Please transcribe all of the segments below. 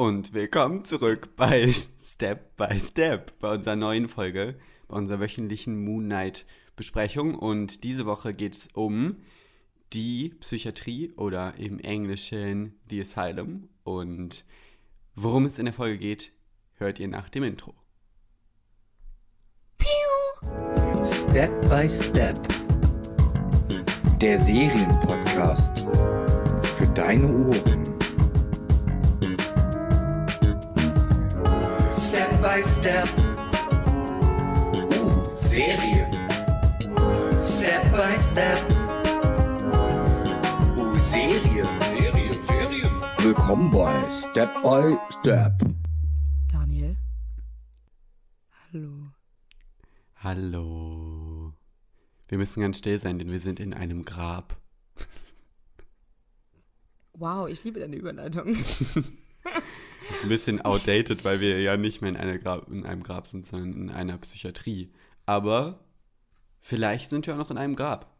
und willkommen zurück bei Step by Step, bei unserer neuen Folge, bei unserer wöchentlichen Moon Knight Besprechung. Und diese Woche geht es um die Psychiatrie oder im Englischen The Asylum. Und worum es in der Folge geht, hört ihr nach dem Intro. Pew. Step by Step, der Serienpodcast für deine Ohren. Step by Step. Uh, Serie. Step by Step. Uh, Serie. Serie, Serie. Willkommen bei Step by Step. Daniel. Hallo. Hallo. Wir müssen ganz still sein, denn wir sind in einem Grab. Wow, ich liebe deine Überleitung. Das ist ein bisschen outdated, weil wir ja nicht mehr in, einer Grab, in einem Grab sind, sondern in einer Psychiatrie. Aber vielleicht sind wir auch noch in einem Grab.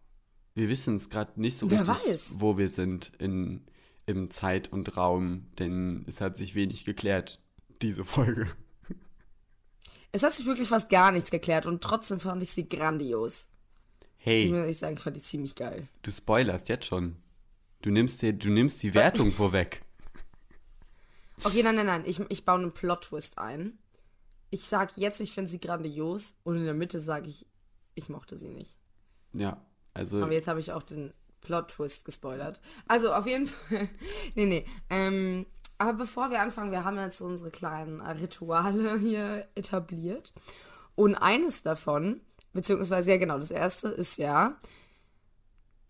Wir wissen es gerade nicht so Wer richtig, weiß. wo wir sind in, im Zeit und Raum, denn es hat sich wenig geklärt, diese Folge. Es hat sich wirklich fast gar nichts geklärt und trotzdem fand ich sie grandios. Hey. Ich muss ehrlich sagen, ich fand die ziemlich geil. Du spoilerst jetzt schon. Du nimmst dir, du nimmst die Wertung vorweg. Okay, nein, nein, nein. Ich, ich baue einen Plot-Twist ein. Ich sage jetzt, ich finde sie grandios und in der Mitte sage ich, ich mochte sie nicht. Ja, also. Aber jetzt habe ich auch den Plot-Twist gespoilert. Also auf jeden Fall. nee, nee. Ähm, aber bevor wir anfangen, wir haben jetzt unsere kleinen Rituale hier etabliert. Und eines davon, beziehungsweise, ja genau, das erste ist ja,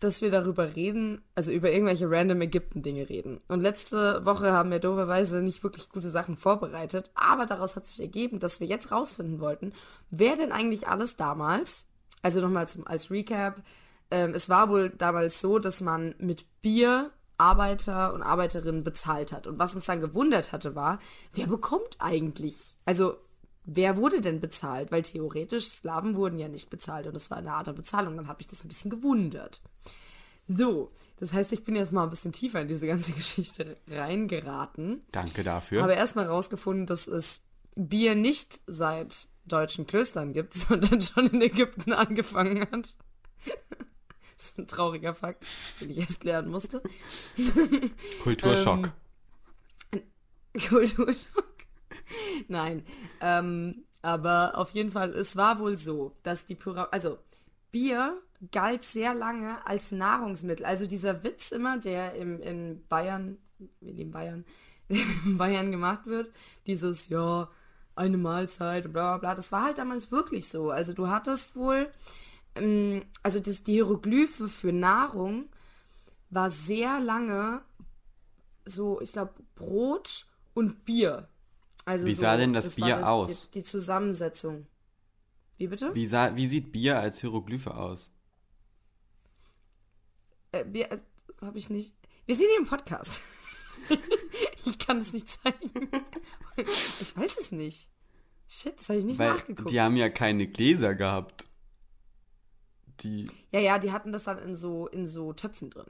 dass wir darüber reden, also über irgendwelche random Ägypten-Dinge reden. Und letzte Woche haben wir doberweise nicht wirklich gute Sachen vorbereitet, aber daraus hat sich ergeben, dass wir jetzt rausfinden wollten, wer denn eigentlich alles damals, also nochmal als Recap, ähm, es war wohl damals so, dass man mit Bier Arbeiter und Arbeiterinnen bezahlt hat. Und was uns dann gewundert hatte, war, wer bekommt eigentlich, also wer wurde denn bezahlt? Weil theoretisch Sklaven wurden ja nicht bezahlt und es war eine Art der Bezahlung. Dann habe ich das ein bisschen gewundert. So, das heißt, ich bin jetzt mal ein bisschen tiefer in diese ganze Geschichte reingeraten. Danke dafür. Habe erstmal herausgefunden, dass es Bier nicht seit deutschen Klöstern gibt, sondern schon in Ägypten angefangen hat. Das ist ein trauriger Fakt, den ich erst lernen musste. Kulturschock. ähm, Kulturschock. Nein. Ähm, aber auf jeden Fall, es war wohl so, dass die Pyramide, also Bier galt sehr lange als Nahrungsmittel. Also dieser Witz immer, der im, in Bayern, in den Bayern, in Bayern gemacht wird, dieses, ja, eine Mahlzeit, bla bla bla, das war halt damals wirklich so. Also du hattest wohl, ähm, also das, die Hieroglyphe für Nahrung war sehr lange so, ich glaube, Brot und Bier also wie so, sah denn das, das Bier das, aus? Die, die, Zusammensetzung. Wie bitte? Wie, sah, wie sieht Bier als Hieroglyphe aus? Äh, Bier, äh, das habe ich nicht. Wir sehen hier im Podcast. ich kann es nicht zeigen. Ich weiß es nicht. Shit, das habe ich nicht Weil nachgeguckt. Die haben ja keine Gläser gehabt. Die. Ja, ja, die hatten das dann in so, in so Töpfen drin.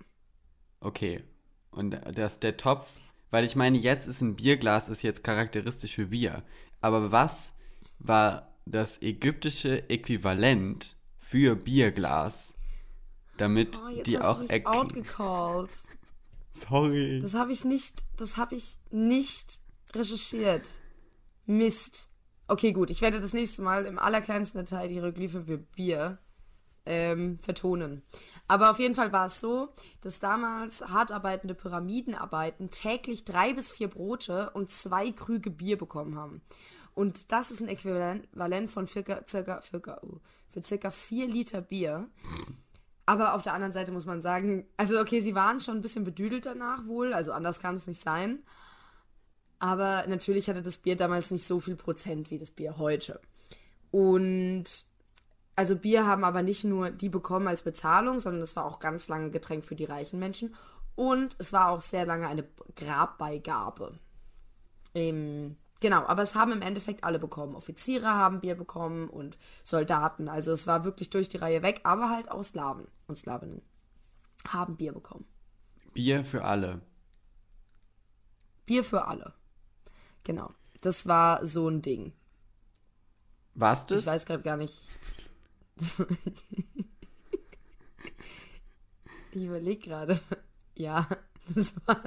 Okay. Und das, der Topf weil ich meine, jetzt ist ein Bierglas ist jetzt charakteristisch für wir. Aber was war das ägyptische Äquivalent für Bierglas, damit oh, die auch outgecalled. Sorry. Das habe ich nicht, das habe ich nicht recherchiert. Mist. Okay, gut. Ich werde das nächste Mal im allerkleinsten Detail die Hieroglyphe für Bier ähm, vertonen. Aber auf jeden Fall war es so, dass damals hart arbeitende Pyramidenarbeiten täglich drei bis vier Brote und zwei Krüge Bier bekommen haben. Und das ist ein Äquivalent von circa, circa, circa, oh, für circa vier Liter Bier. Aber auf der anderen Seite muss man sagen, also okay, sie waren schon ein bisschen bedüdelt danach wohl, also anders kann es nicht sein. Aber natürlich hatte das Bier damals nicht so viel Prozent wie das Bier heute. Und also Bier haben aber nicht nur die bekommen als Bezahlung, sondern es war auch ganz lange Getränk für die reichen Menschen. Und es war auch sehr lange eine Grabbeigabe. Ähm, genau, aber es haben im Endeffekt alle bekommen. Offiziere haben Bier bekommen und Soldaten. Also es war wirklich durch die Reihe weg, aber halt auch Slaven und Slawinnen haben Bier bekommen. Bier für alle. Bier für alle. Genau. Das war so ein Ding. Warst du? Ich weiß gerade gar nicht. ich überlege gerade. Ja, das war,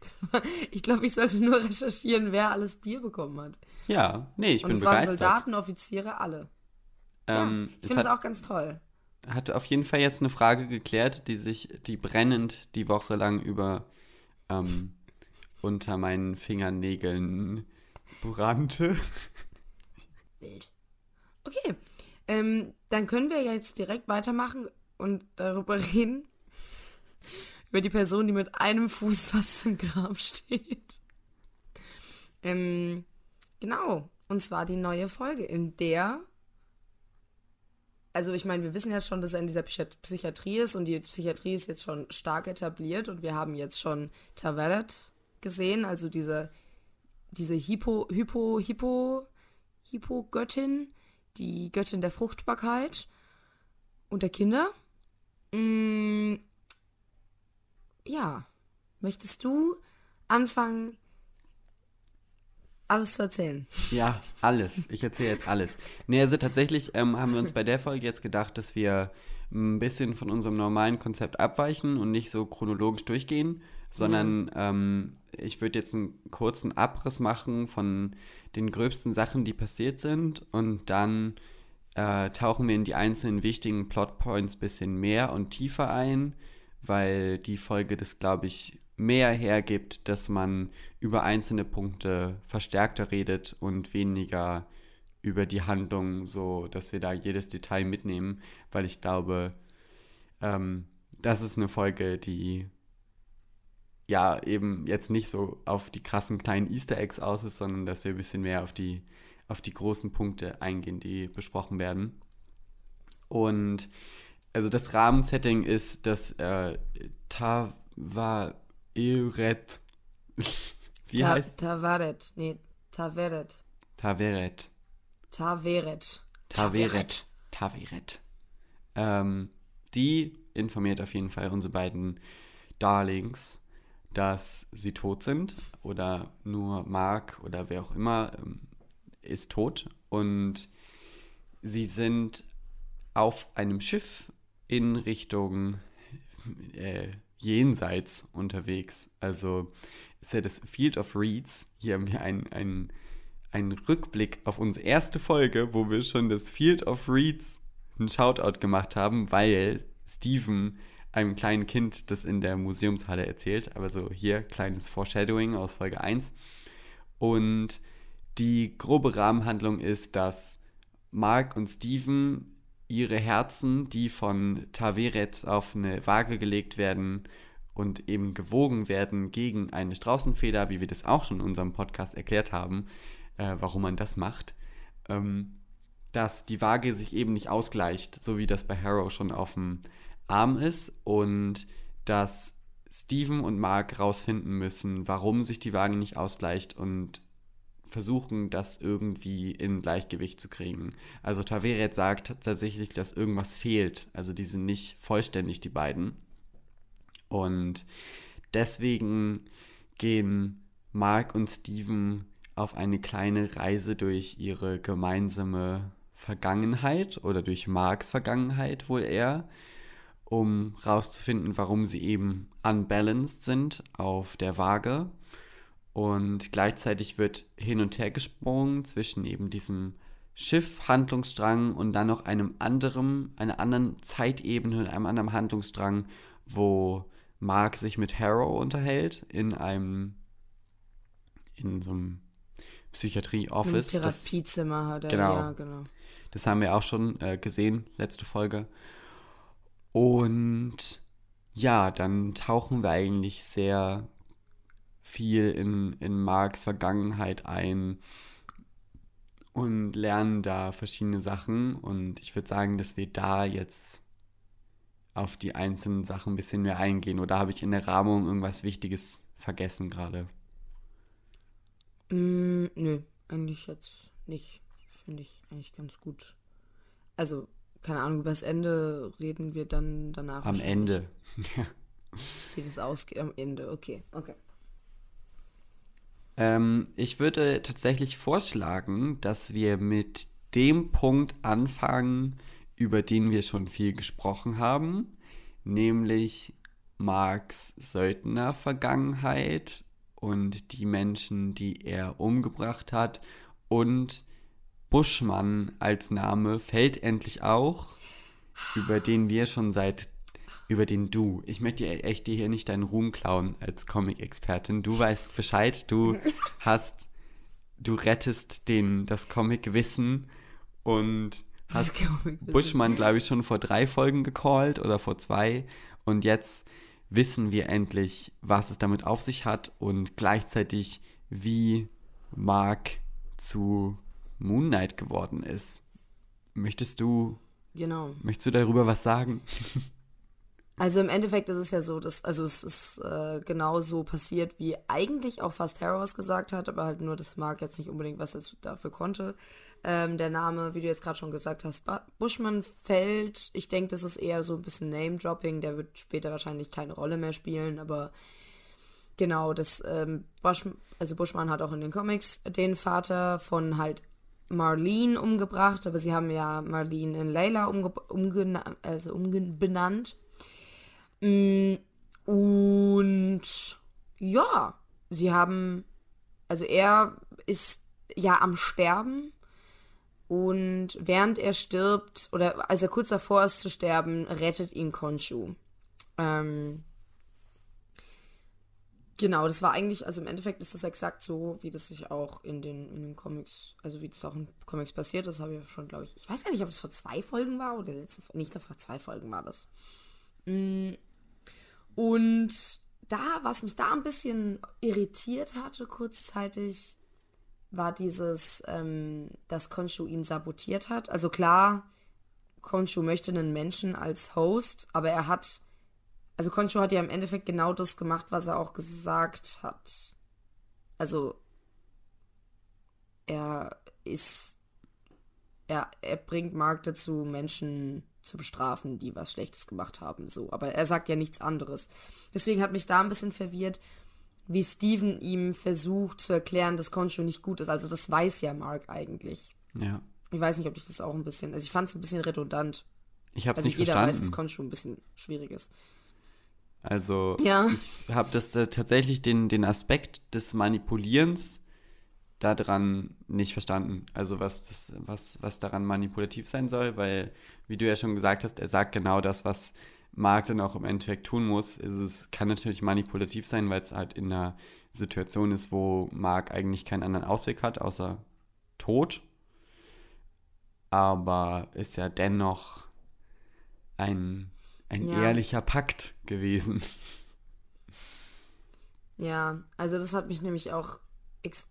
das war Ich glaube, ich sollte nur recherchieren, wer alles Bier bekommen hat. Ja, nee, ich Und bin es begeistert. waren Soldaten, Offiziere, alle. Ähm, ja, ich finde es auch ganz toll. Hat auf jeden Fall jetzt eine Frage geklärt, die sich, die brennend die Woche lang über ähm, unter meinen Fingernägeln brannte. Wild. Okay, ähm, dann können wir jetzt direkt weitermachen und darüber reden. Über die Person, die mit einem Fuß fast im Grab steht. Ähm, genau. Und zwar die neue Folge, in der. Also, ich meine, wir wissen ja schon, dass er in dieser Psychiatrie ist und die Psychiatrie ist jetzt schon stark etabliert und wir haben jetzt schon Taveret gesehen, also diese, diese Hippo, Hippo, Hippo, Hippo-Göttin, die Göttin der Fruchtbarkeit und der Kinder. Mm, ja, möchtest du anfangen, alles zu erzählen? Ja, alles. Ich erzähle jetzt alles. Nee, also tatsächlich ähm, haben wir uns bei der Folge jetzt gedacht, dass wir ein bisschen von unserem normalen Konzept abweichen und nicht so chronologisch durchgehen, sondern ja. ähm, ich würde jetzt einen kurzen Abriss machen von den gröbsten Sachen, die passiert sind und dann äh, tauchen wir in die einzelnen wichtigen Plotpoints ein bisschen mehr und tiefer ein, weil die Folge das, glaube ich, mehr hergibt, dass man über einzelne Punkte verstärkter redet und weniger über die Handlung, so dass wir da jedes Detail mitnehmen, weil ich glaube, ähm, das ist eine Folge, die ja eben jetzt nicht so auf die krassen kleinen Easter Eggs aus ist, sondern dass wir ein bisschen mehr auf die, auf die großen Punkte eingehen, die besprochen werden. Und also das Rahmensetting ist das äh, Tavaret. Wie Ta heißt? Tavaret, nee, Taveret. Taveret. Taveret. Taveret. Taveret. Ähm, die informiert auf jeden Fall unsere beiden Darlings dass sie tot sind oder nur Mark oder wer auch immer ähm, ist tot und sie sind auf einem Schiff in Richtung äh, Jenseits unterwegs. Also ist ja das Field of Reeds. Hier haben wir einen, einen, einen Rückblick auf unsere erste Folge, wo wir schon das Field of Reeds einen Shoutout gemacht haben, weil Steven einem kleinen Kind das in der Museumshalle erzählt, aber so hier kleines Foreshadowing aus Folge 1. Und die grobe Rahmenhandlung ist, dass Mark und Steven ihre Herzen, die von Taveret auf eine Waage gelegt werden und eben gewogen werden gegen eine Straußenfeder, wie wir das auch schon in unserem Podcast erklärt haben, äh, warum man das macht, ähm, dass die Waage sich eben nicht ausgleicht, so wie das bei Harrow schon auf dem arm ist und dass Steven und Mark rausfinden müssen, warum sich die Waage nicht ausgleicht und versuchen, das irgendwie in Gleichgewicht zu kriegen. Also Taveret sagt tatsächlich, dass irgendwas fehlt. Also die sind nicht vollständig, die beiden. Und deswegen gehen Mark und Steven auf eine kleine Reise durch ihre gemeinsame Vergangenheit oder durch Marks Vergangenheit wohl eher um herauszufinden, warum sie eben unbalanced sind auf der Waage. Und gleichzeitig wird hin und her gesprungen zwischen eben diesem Schiff, Handlungsstrang und dann noch einem anderen, einer anderen Zeitebene und einem anderen Handlungsstrang, wo Mark sich mit Harrow unterhält in einem in so einem Psychiatrie-Office. Therapiezimmer hat er, genau. ja, genau. Das haben wir auch schon äh, gesehen, letzte Folge. Und ja, dann tauchen wir eigentlich sehr viel in, in Marx Vergangenheit ein und lernen da verschiedene Sachen. Und ich würde sagen, dass wir da jetzt auf die einzelnen Sachen ein bisschen mehr eingehen. Oder habe ich in der Rahmung irgendwas Wichtiges vergessen gerade? Mm, nö, eigentlich jetzt nicht. Finde ich eigentlich ganz gut. Also keine Ahnung, über das Ende reden wir dann danach. Am Ende. Wie das ausgeht, am Ende, okay, okay. Ähm, ich würde tatsächlich vorschlagen, dass wir mit dem Punkt anfangen, über den wir schon viel gesprochen haben, nämlich Marx Söldner Vergangenheit und die Menschen, die er umgebracht hat und Buschmann als Name fällt endlich auch, über den wir schon seit über den Du. Ich möchte dir echt hier nicht deinen Ruhm klauen als Comic-Expertin. Du weißt Bescheid, du hast, du rettest den, das Comic-Wissen und hast Comic Buschmann, glaube ich, schon vor drei Folgen gecallt oder vor zwei. Und jetzt wissen wir endlich, was es damit auf sich hat und gleichzeitig, wie Mark zu Moon Knight geworden ist. Möchtest du, genau. möchtest du darüber was sagen? Also im Endeffekt ist es ja so, dass, also es ist äh, genau so passiert, wie eigentlich auch fast Hera was gesagt hat, aber halt nur, dass Mark jetzt nicht unbedingt was dafür konnte. Ähm, der Name, wie du jetzt gerade schon gesagt hast, Bushman fällt. Ich denke, das ist eher so ein bisschen Name-Dropping. Der wird später wahrscheinlich keine Rolle mehr spielen, aber genau, das ähm, Bush, also Bushman hat auch in den Comics den Vater von halt Marlene umgebracht, aber sie haben ja Marlene in Layla also umbenannt. Mm, und ja, sie haben, also er ist ja am Sterben und während er stirbt, oder als er kurz davor ist zu sterben, rettet ihn Konshu. Ähm, Genau, das war eigentlich, also im Endeffekt ist das exakt so, wie das sich auch in den, in den Comics, also wie das auch in Comics passiert ist, habe ich schon, glaube ich, ich weiß gar nicht, ob es vor zwei Folgen war oder letzte Folge, nicht, vor zwei Folgen war das. Mm. Und da, was mich da ein bisschen irritiert hatte kurzzeitig, war dieses, ähm, dass Konshu ihn sabotiert hat. Also klar, Konshu möchte einen Menschen als Host, aber er hat also Concho hat ja im Endeffekt genau das gemacht, was er auch gesagt hat. Also er ist er, er bringt Mark dazu, Menschen zu bestrafen, die was Schlechtes gemacht haben, so. Aber er sagt ja nichts anderes. Deswegen hat mich da ein bisschen verwirrt, wie Steven ihm versucht zu erklären, dass Concho nicht gut ist. Also das weiß ja Mark eigentlich. Ja. Ich weiß nicht, ob ich das auch ein bisschen. Also ich fand es ein bisschen redundant. Ich habe also nicht jeder verstanden. weiß, dass Concho ein bisschen schwierig ist. Also ja. ich habe das äh, tatsächlich den, den Aspekt des Manipulierens daran nicht verstanden. Also was, das, was, was daran manipulativ sein soll, weil, wie du ja schon gesagt hast, er sagt genau das, was Marc dann auch im Endeffekt tun muss. Also es kann natürlich manipulativ sein, weil es halt in einer Situation ist, wo Marc eigentlich keinen anderen Ausweg hat, außer Tod. Aber ist ja dennoch ein ein ja. ehrlicher Pakt gewesen. Ja, also das hat mich nämlich auch,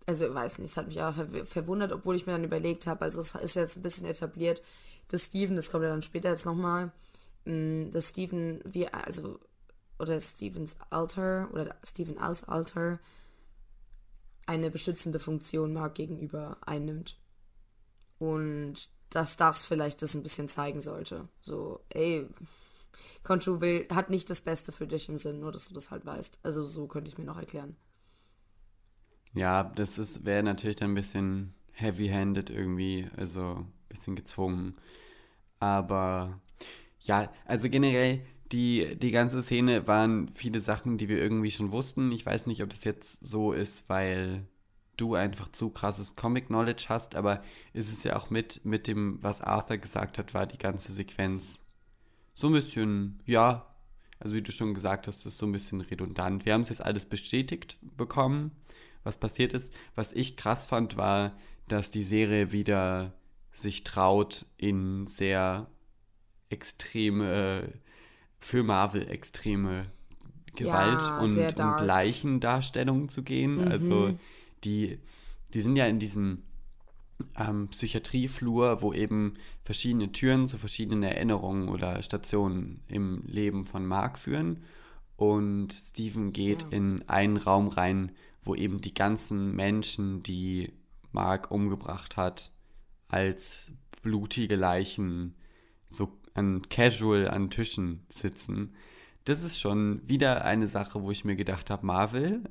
also weiß nicht, es hat mich aber verwundert, obwohl ich mir dann überlegt habe, also es ist jetzt ein bisschen etabliert, dass Steven, das kommt ja dann später jetzt nochmal, mm, dass Steven, wie, also, oder Stevens Alter, oder Steven als Alter, eine beschützende Funktion Mark gegenüber einnimmt. Und dass das vielleicht das ein bisschen zeigen sollte. So, ey, Konchu will, hat nicht das Beste für dich im Sinn, nur dass du das halt weißt. Also so könnte ich mir noch erklären. Ja, das wäre natürlich dann ein bisschen heavy-handed irgendwie, also ein bisschen gezwungen. Aber ja, also generell, die, die ganze Szene waren viele Sachen, die wir irgendwie schon wussten. Ich weiß nicht, ob das jetzt so ist, weil du einfach zu krasses Comic-Knowledge hast, aber ist es ja auch mit, mit dem, was Arthur gesagt hat, war die ganze Sequenz so ein bisschen, ja, also wie du schon gesagt hast, das ist so ein bisschen redundant. Wir haben es jetzt alles bestätigt bekommen, was passiert ist. Was ich krass fand, war, dass die Serie wieder sich traut, in sehr extreme, für Marvel extreme Gewalt ja, und, und Leichendarstellungen zu gehen. Also mhm. Also die, die sind ja in diesem ähm, Psychiatrieflur, wo eben verschiedene Türen zu verschiedenen Erinnerungen oder Stationen im Leben von Mark führen. Und Steven geht ja. in einen Raum rein, wo eben die ganzen Menschen, die Mark umgebracht hat, als blutige Leichen so an casual an Tischen sitzen. Das ist schon wieder eine Sache, wo ich mir gedacht habe, Marvel,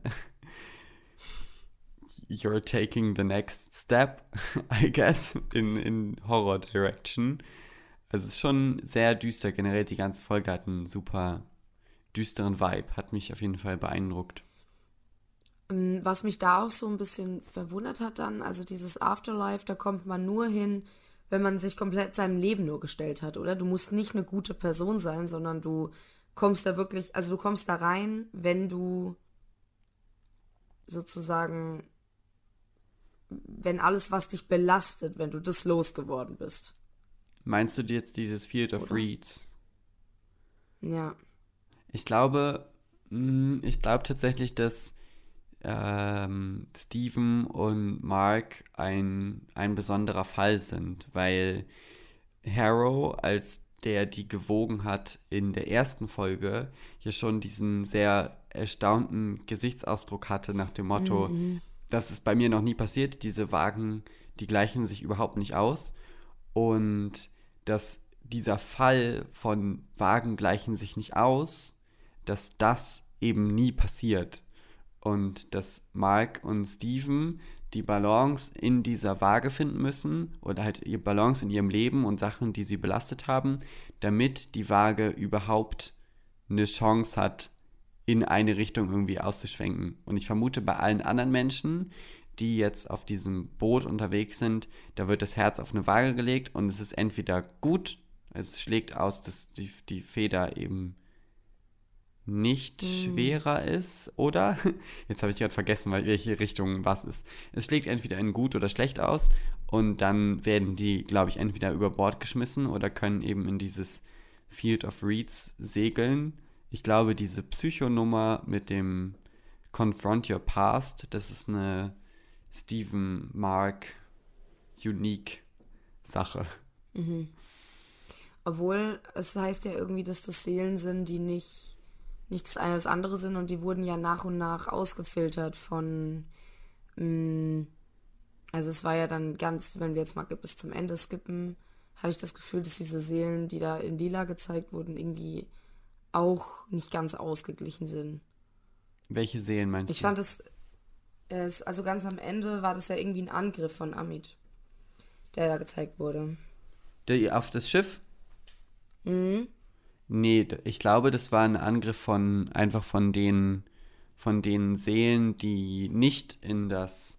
you're taking the next step, I guess, in, in Horror Direction. Also es ist schon sehr düster. Generell die ganze Folge hat einen super düsteren Vibe. Hat mich auf jeden Fall beeindruckt. Ähm, was mich da auch so ein bisschen verwundert hat dann, also dieses Afterlife, da kommt man nur hin, wenn man sich komplett seinem Leben nur gestellt hat, oder? Du musst nicht eine gute Person sein, sondern du kommst da wirklich, also du kommst da rein, wenn du sozusagen wenn alles, was dich belastet, wenn du das losgeworden bist. Meinst du jetzt dieses Field of Oder? Reads? Ja. Ich glaube, mm, ich glaube tatsächlich, dass ähm, Steven und Mark ein, ein besonderer Fall sind, weil Harrow, als der die gewogen hat in der ersten Folge, hier schon diesen sehr erstaunten Gesichtsausdruck hatte nach dem Motto, mhm das ist bei mir noch nie passiert. Diese Wagen, die gleichen sich überhaupt nicht aus. Und dass dieser Fall von Wagen gleichen sich nicht aus, dass das eben nie passiert. Und dass Mark und Steven die Balance in dieser Waage finden müssen oder halt ihr Balance in ihrem Leben und Sachen, die sie belastet haben, damit die Waage überhaupt eine Chance hat, in eine Richtung irgendwie auszuschwenken. Und ich vermute, bei allen anderen Menschen, die jetzt auf diesem Boot unterwegs sind, da wird das Herz auf eine Waage gelegt und es ist entweder gut, es schlägt aus, dass die, die Feder eben nicht mhm. schwerer ist, oder? Jetzt habe ich gerade vergessen, welche Richtung was ist. Es schlägt entweder in gut oder schlecht aus und dann werden die, glaube ich, entweder über Bord geschmissen oder können eben in dieses Field of Reeds segeln ich glaube, diese Psychonummer mit dem Confront Your Past, das ist eine Stephen Mark Unique Sache. Mhm. Obwohl es heißt ja irgendwie, dass das Seelen sind, die nicht, nicht das eine oder das andere sind und die wurden ja nach und nach ausgefiltert von. Mh, mm, also es war ja dann ganz, wenn wir jetzt mal bis zum Ende skippen, hatte ich das Gefühl, dass diese Seelen, die da in Lila gezeigt wurden, irgendwie auch nicht ganz ausgeglichen sind. Welche Seelen meinst ich du? Ich fand es, äh, es, also ganz am Ende war das ja irgendwie ein Angriff von Amit, der da gezeigt wurde. Der, auf das Schiff? Mhm. Nee, ich glaube, das war ein Angriff von einfach von den von den Seelen, die nicht in das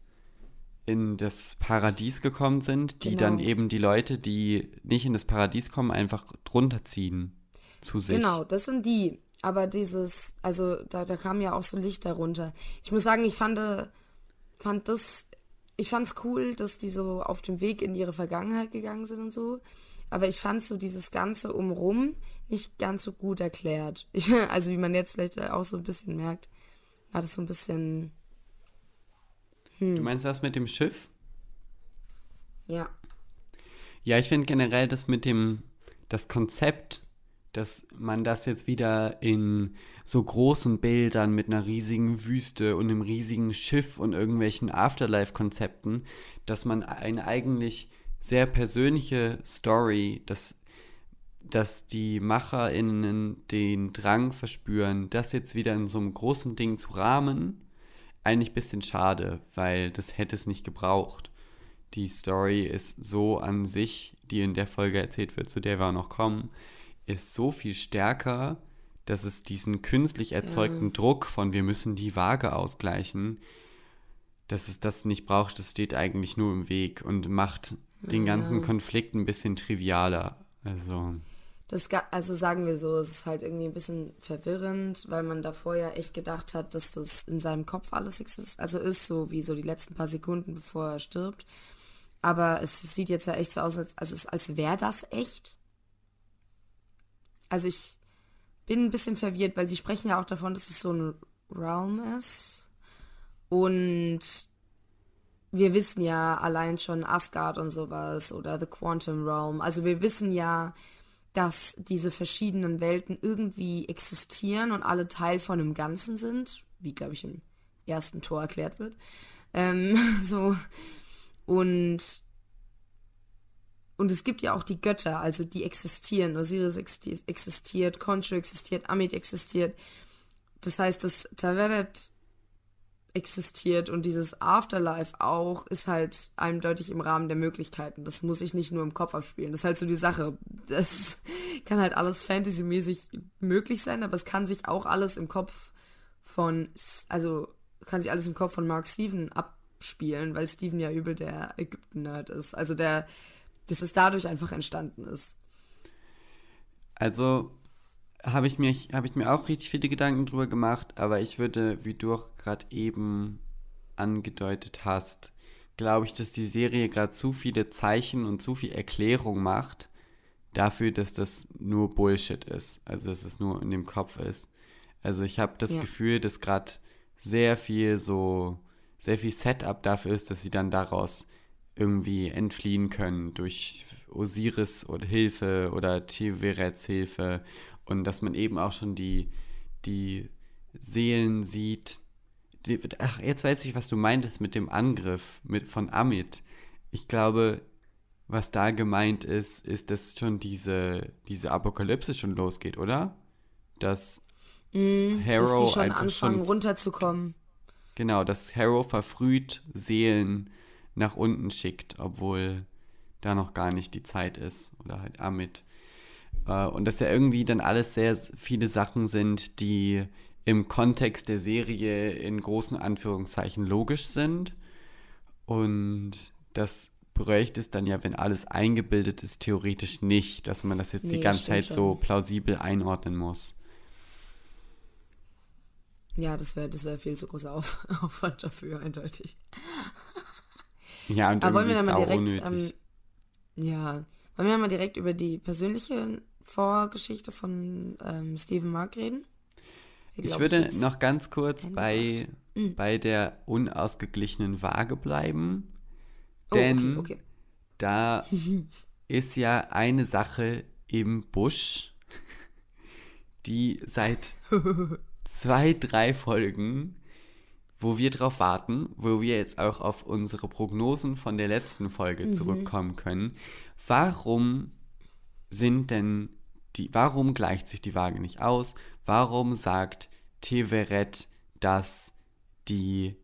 in das Paradies gekommen sind, die genau. dann eben die Leute, die nicht in das Paradies kommen, einfach drunter ziehen zu sich. Genau, das sind die. Aber dieses, also da, da kam ja auch so Licht darunter. Ich muss sagen, ich fand, äh, fand das, ich fand's cool, dass die so auf dem Weg in ihre Vergangenheit gegangen sind und so. Aber ich fand so dieses Ganze umrum nicht ganz so gut erklärt. Ich, also wie man jetzt vielleicht auch so ein bisschen merkt, war das so ein bisschen. Hm. Du meinst das mit dem Schiff? Ja. Ja, ich finde generell das mit dem, das Konzept dass man das jetzt wieder in so großen Bildern mit einer riesigen Wüste und einem riesigen Schiff und irgendwelchen Afterlife-Konzepten, dass man eine eigentlich sehr persönliche Story, dass, dass die MacherInnen den Drang verspüren, das jetzt wieder in so einem großen Ding zu rahmen, eigentlich ein bisschen schade, weil das hätte es nicht gebraucht. Die Story ist so an sich, die in der Folge erzählt wird, zu der wir auch noch kommen, ist so viel stärker, dass es diesen künstlich erzeugten ja. Druck von wir müssen die Waage ausgleichen, dass es das nicht braucht, das steht eigentlich nur im Weg und macht den ganzen ja. Konflikt ein bisschen trivialer. Also. Das, also sagen wir so, es ist halt irgendwie ein bisschen verwirrend, weil man davor ja echt gedacht hat, dass das in seinem Kopf alles existiert, also ist so wie so die letzten paar Sekunden, bevor er stirbt. Aber es sieht jetzt ja echt so aus, als, also als wäre das echt. Also ich bin ein bisschen verwirrt, weil sie sprechen ja auch davon, dass es so ein Realm ist. Und wir wissen ja allein schon Asgard und sowas oder The Quantum Realm. Also wir wissen ja, dass diese verschiedenen Welten irgendwie existieren und alle Teil von einem Ganzen sind, wie glaube ich im ersten Tor erklärt wird. Ähm, so. Und und es gibt ja auch die Götter, also die existieren. Osiris existiert, Khonshu existiert, Amit existiert. Das heißt, dass Taveret existiert und dieses Afterlife auch ist halt eindeutig im Rahmen der Möglichkeiten. Das muss ich nicht nur im Kopf abspielen. Das ist halt so die Sache. Das kann halt alles fantasymäßig möglich sein, aber es kann sich auch alles im Kopf von, also kann sich alles im Kopf von Mark Steven abspielen, weil Steven ja übel der Ägypten-Nerd ist. Also der dass es dadurch einfach entstanden ist. Also habe ich, mir, hab ich mir auch richtig viele Gedanken drüber gemacht, aber ich würde, wie du auch gerade eben angedeutet hast, glaube ich, dass die Serie gerade zu viele Zeichen und zu viel Erklärung macht dafür, dass das nur Bullshit ist, also dass es nur in dem Kopf ist. Also ich habe das ja. Gefühl, dass gerade sehr viel so, sehr viel Setup dafür ist, dass sie dann daraus irgendwie entfliehen können durch Osiris oder Hilfe oder Tiverets Hilfe und dass man eben auch schon die, die Seelen sieht. ach, jetzt weiß ich, was du meintest mit dem Angriff mit, von Amit. Ich glaube, was da gemeint ist, ist, dass schon diese, diese Apokalypse schon losgeht, oder? Dass mm, Harrow dass die schon anfangen schon, runterzukommen. Genau, dass Harrow verfrüht Seelen äh, nach unten schickt, obwohl da noch gar nicht die Zeit ist oder halt Amit. Äh, und dass ja irgendwie dann alles sehr viele Sachen sind, die im Kontext der Serie in großen Anführungszeichen logisch sind. Und das bräuchte es dann ja, wenn alles eingebildet ist, theoretisch nicht, dass man das jetzt nee, die ganze Zeit schon. so plausibel einordnen muss. Ja, das wäre das wär viel zu großer Aufwand dafür, eindeutig. Ja, und Aber wollen wir dann mal direkt. Ähm, ja, wollen wir dann mal direkt über die persönliche Vorgeschichte von ähm, Stephen Mark reden? Ich, ich würde ich noch ganz kurz bei, mhm. bei der unausgeglichenen Waage bleiben. Denn oh, okay, okay. da ist ja eine Sache im Busch, die seit zwei, drei Folgen wo wir drauf warten, wo wir jetzt auch auf unsere Prognosen von der letzten Folge mhm. zurückkommen können. Warum sind denn die, warum gleicht sich die Waage nicht aus? Warum sagt Teveret, dass die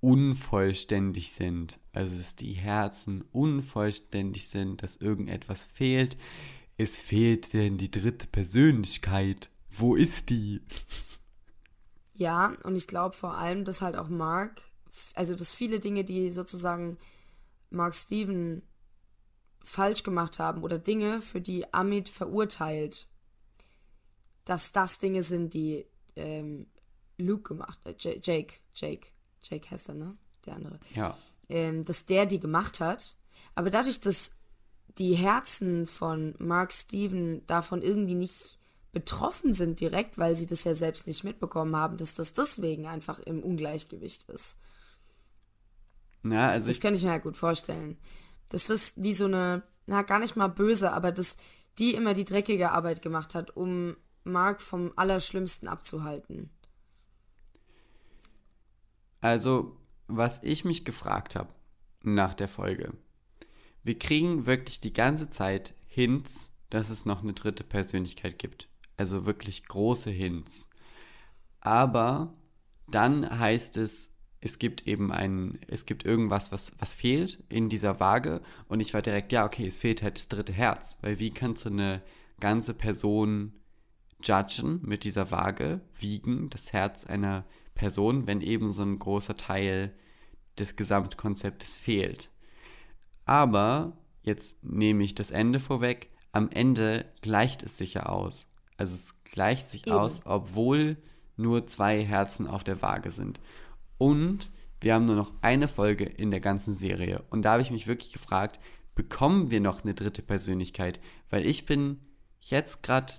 unvollständig sind, also dass die Herzen unvollständig sind, dass irgendetwas fehlt. Es fehlt denn die dritte Persönlichkeit. Wo ist die? Ja, und ich glaube vor allem, dass halt auch Mark, also dass viele Dinge, die sozusagen Mark Steven falsch gemacht haben oder Dinge, für die Amit verurteilt, dass das Dinge sind, die ähm, Luke gemacht, äh, Jake, Jake, Jake Hester, ne? Der andere. Ja. Ähm, dass der die gemacht hat. Aber dadurch, dass die Herzen von Mark Steven davon irgendwie nicht betroffen sind direkt, weil sie das ja selbst nicht mitbekommen haben, dass das deswegen einfach im Ungleichgewicht ist. Ja, also. Das könnte ich mir ja gut vorstellen. Dass Das wie so eine, na, gar nicht mal böse, aber dass die immer die dreckige Arbeit gemacht hat, um Mark vom Allerschlimmsten abzuhalten. Also, was ich mich gefragt habe nach der Folge, wir kriegen wirklich die ganze Zeit Hints, dass es noch eine dritte Persönlichkeit gibt. Also wirklich große Hints. Aber dann heißt es, es gibt eben ein, es gibt irgendwas, was, was fehlt in dieser Waage. Und ich war direkt, ja, okay, es fehlt halt das dritte Herz. Weil wie kannst du eine ganze Person judgen mit dieser Waage, wiegen, das Herz einer Person, wenn eben so ein großer Teil des Gesamtkonzeptes fehlt. Aber, jetzt nehme ich das Ende vorweg, am Ende gleicht es sich ja aus. Also es gleicht sich Eben. aus, obwohl nur zwei Herzen auf der Waage sind. Und wir haben nur noch eine Folge in der ganzen Serie. Und da habe ich mich wirklich gefragt, bekommen wir noch eine dritte Persönlichkeit? Weil ich bin jetzt gerade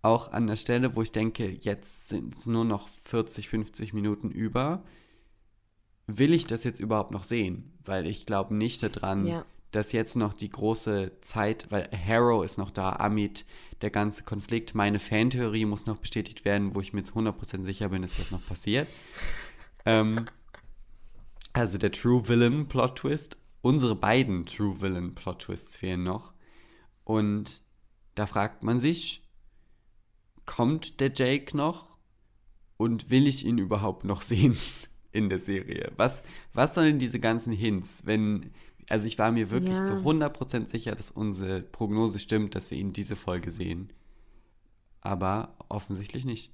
auch an der Stelle, wo ich denke, jetzt sind es nur noch 40, 50 Minuten über. Will ich das jetzt überhaupt noch sehen? Weil ich glaube nicht daran, ja dass jetzt noch die große Zeit, weil Harrow ist noch da, Amit, der ganze Konflikt, meine Fantheorie muss noch bestätigt werden, wo ich mir jetzt 100% sicher bin, dass das noch passiert. ähm, also der True Villain Plot Twist. Unsere beiden True Villain Plot Twists fehlen noch. Und da fragt man sich, kommt der Jake noch? Und will ich ihn überhaupt noch sehen in der Serie? Was, was sollen diese ganzen Hints, wenn also ich war mir wirklich ja. zu 100% sicher, dass unsere Prognose stimmt, dass wir ihn diese Folge sehen. Aber offensichtlich nicht.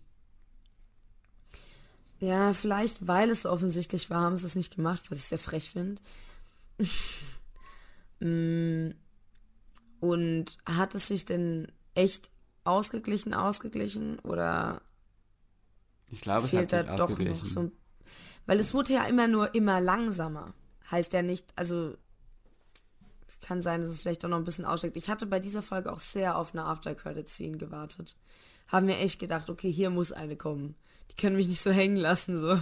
Ja, vielleicht weil es offensichtlich war, haben sie es nicht gemacht, was ich sehr frech finde. Mm. Und hat es sich denn echt ausgeglichen, ausgeglichen oder ich glaube, fehlt da doch noch so? ein. Weil es wurde ja immer nur immer langsamer. Heißt ja nicht, also kann sein, dass es vielleicht auch noch ein bisschen aussteigt. Ich hatte bei dieser Folge auch sehr auf eine After-Credit-Scene gewartet. Haben mir echt gedacht, okay, hier muss eine kommen. Die können mich nicht so hängen lassen, so.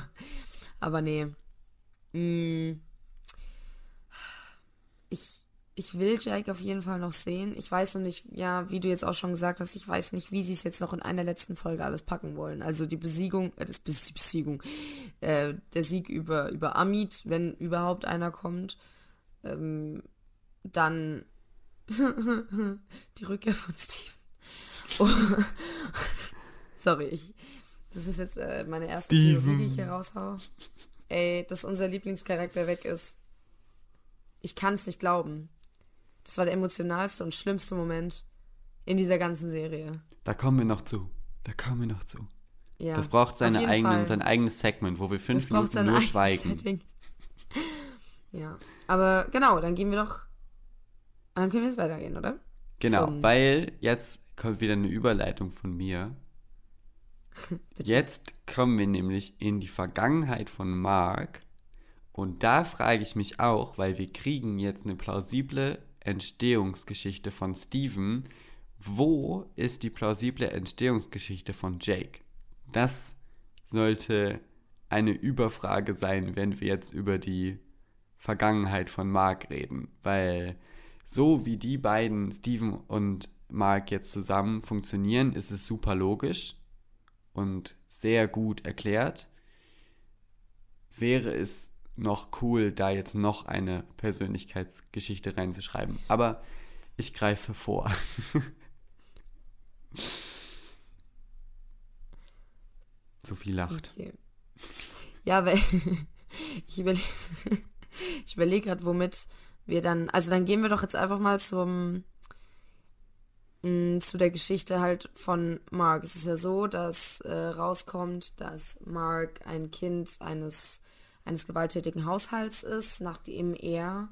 Aber nee. Mm. Ich, ich will Jake auf jeden Fall noch sehen. Ich weiß noch nicht, ja, wie du jetzt auch schon gesagt hast, ich weiß nicht, wie sie es jetzt noch in einer letzten Folge alles packen wollen. Also die Besiegung, äh, das die Besiegung, äh, der Sieg über, über Amit, wenn überhaupt einer kommt. Ähm, dann die Rückkehr von Steven. Oh. Sorry, ich, das ist jetzt äh, meine erste Steven. Theorie, die ich hier raushau. Ey, dass unser Lieblingscharakter weg ist. Ich kann es nicht glauben. Das war der emotionalste und schlimmste Moment in dieser ganzen Serie. Da kommen wir noch zu. Da kommen wir noch zu. Ja, das braucht seine eigenen, Fall. sein eigenes Segment, wo wir fünf das Minuten nur schweigen. Ja, aber genau, dann gehen wir doch und dann können wir jetzt weitergehen, oder? Genau, Zum weil jetzt kommt wieder eine Überleitung von mir. jetzt kommen wir nämlich in die Vergangenheit von Mark. Und da frage ich mich auch, weil wir kriegen jetzt eine plausible Entstehungsgeschichte von Steven. Wo ist die plausible Entstehungsgeschichte von Jake? Das sollte eine Überfrage sein, wenn wir jetzt über die Vergangenheit von Mark reden, weil so wie die beiden, Steven und Mark, jetzt zusammen funktionieren, ist es super logisch und sehr gut erklärt. Wäre es noch cool, da jetzt noch eine Persönlichkeitsgeschichte reinzuschreiben. Aber ich greife vor. Sophie lacht. Okay. Ja, weil ich überlege überleg gerade, womit wir dann, also dann gehen wir doch jetzt einfach mal zum, mh, mm, zu der Geschichte halt von Mark. Es ist ja so, dass äh, rauskommt, dass Mark ein Kind eines, eines gewalttätigen Haushalts ist, nachdem er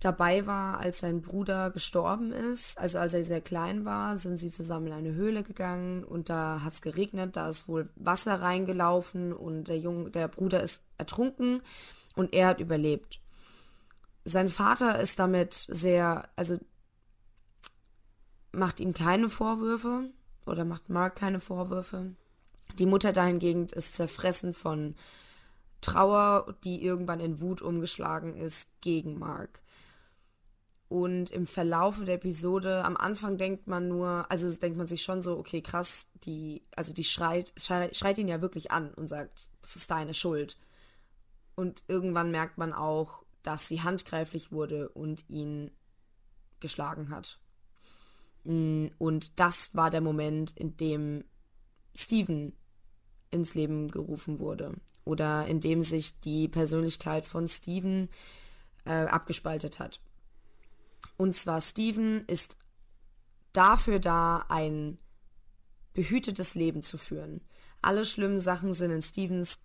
dabei war, als sein Bruder gestorben ist. Also als er sehr klein war, sind sie zusammen in eine Höhle gegangen und da hat es geregnet, da ist wohl Wasser reingelaufen und der Junge, der Bruder ist ertrunken und er hat überlebt sein Vater ist damit sehr, also macht ihm keine Vorwürfe oder macht Mark keine Vorwürfe. Die Mutter dahingegen ist zerfressen von Trauer, die irgendwann in Wut umgeschlagen ist gegen Mark. Und im Verlauf der Episode, am Anfang denkt man nur, also denkt man sich schon so, okay, krass, die, also die schreit, schreit, schreit ihn ja wirklich an und sagt, das ist deine Schuld. Und irgendwann merkt man auch, dass sie handgreiflich wurde und ihn geschlagen hat. Mm, und das war der Moment, in dem Steven ins Leben gerufen wurde oder in dem sich die Persönlichkeit von Steven äh, abgespaltet hat. Und zwar Steven ist dafür da, ein behütetes Leben zu führen. Alle schlimmen Sachen sind in Stevens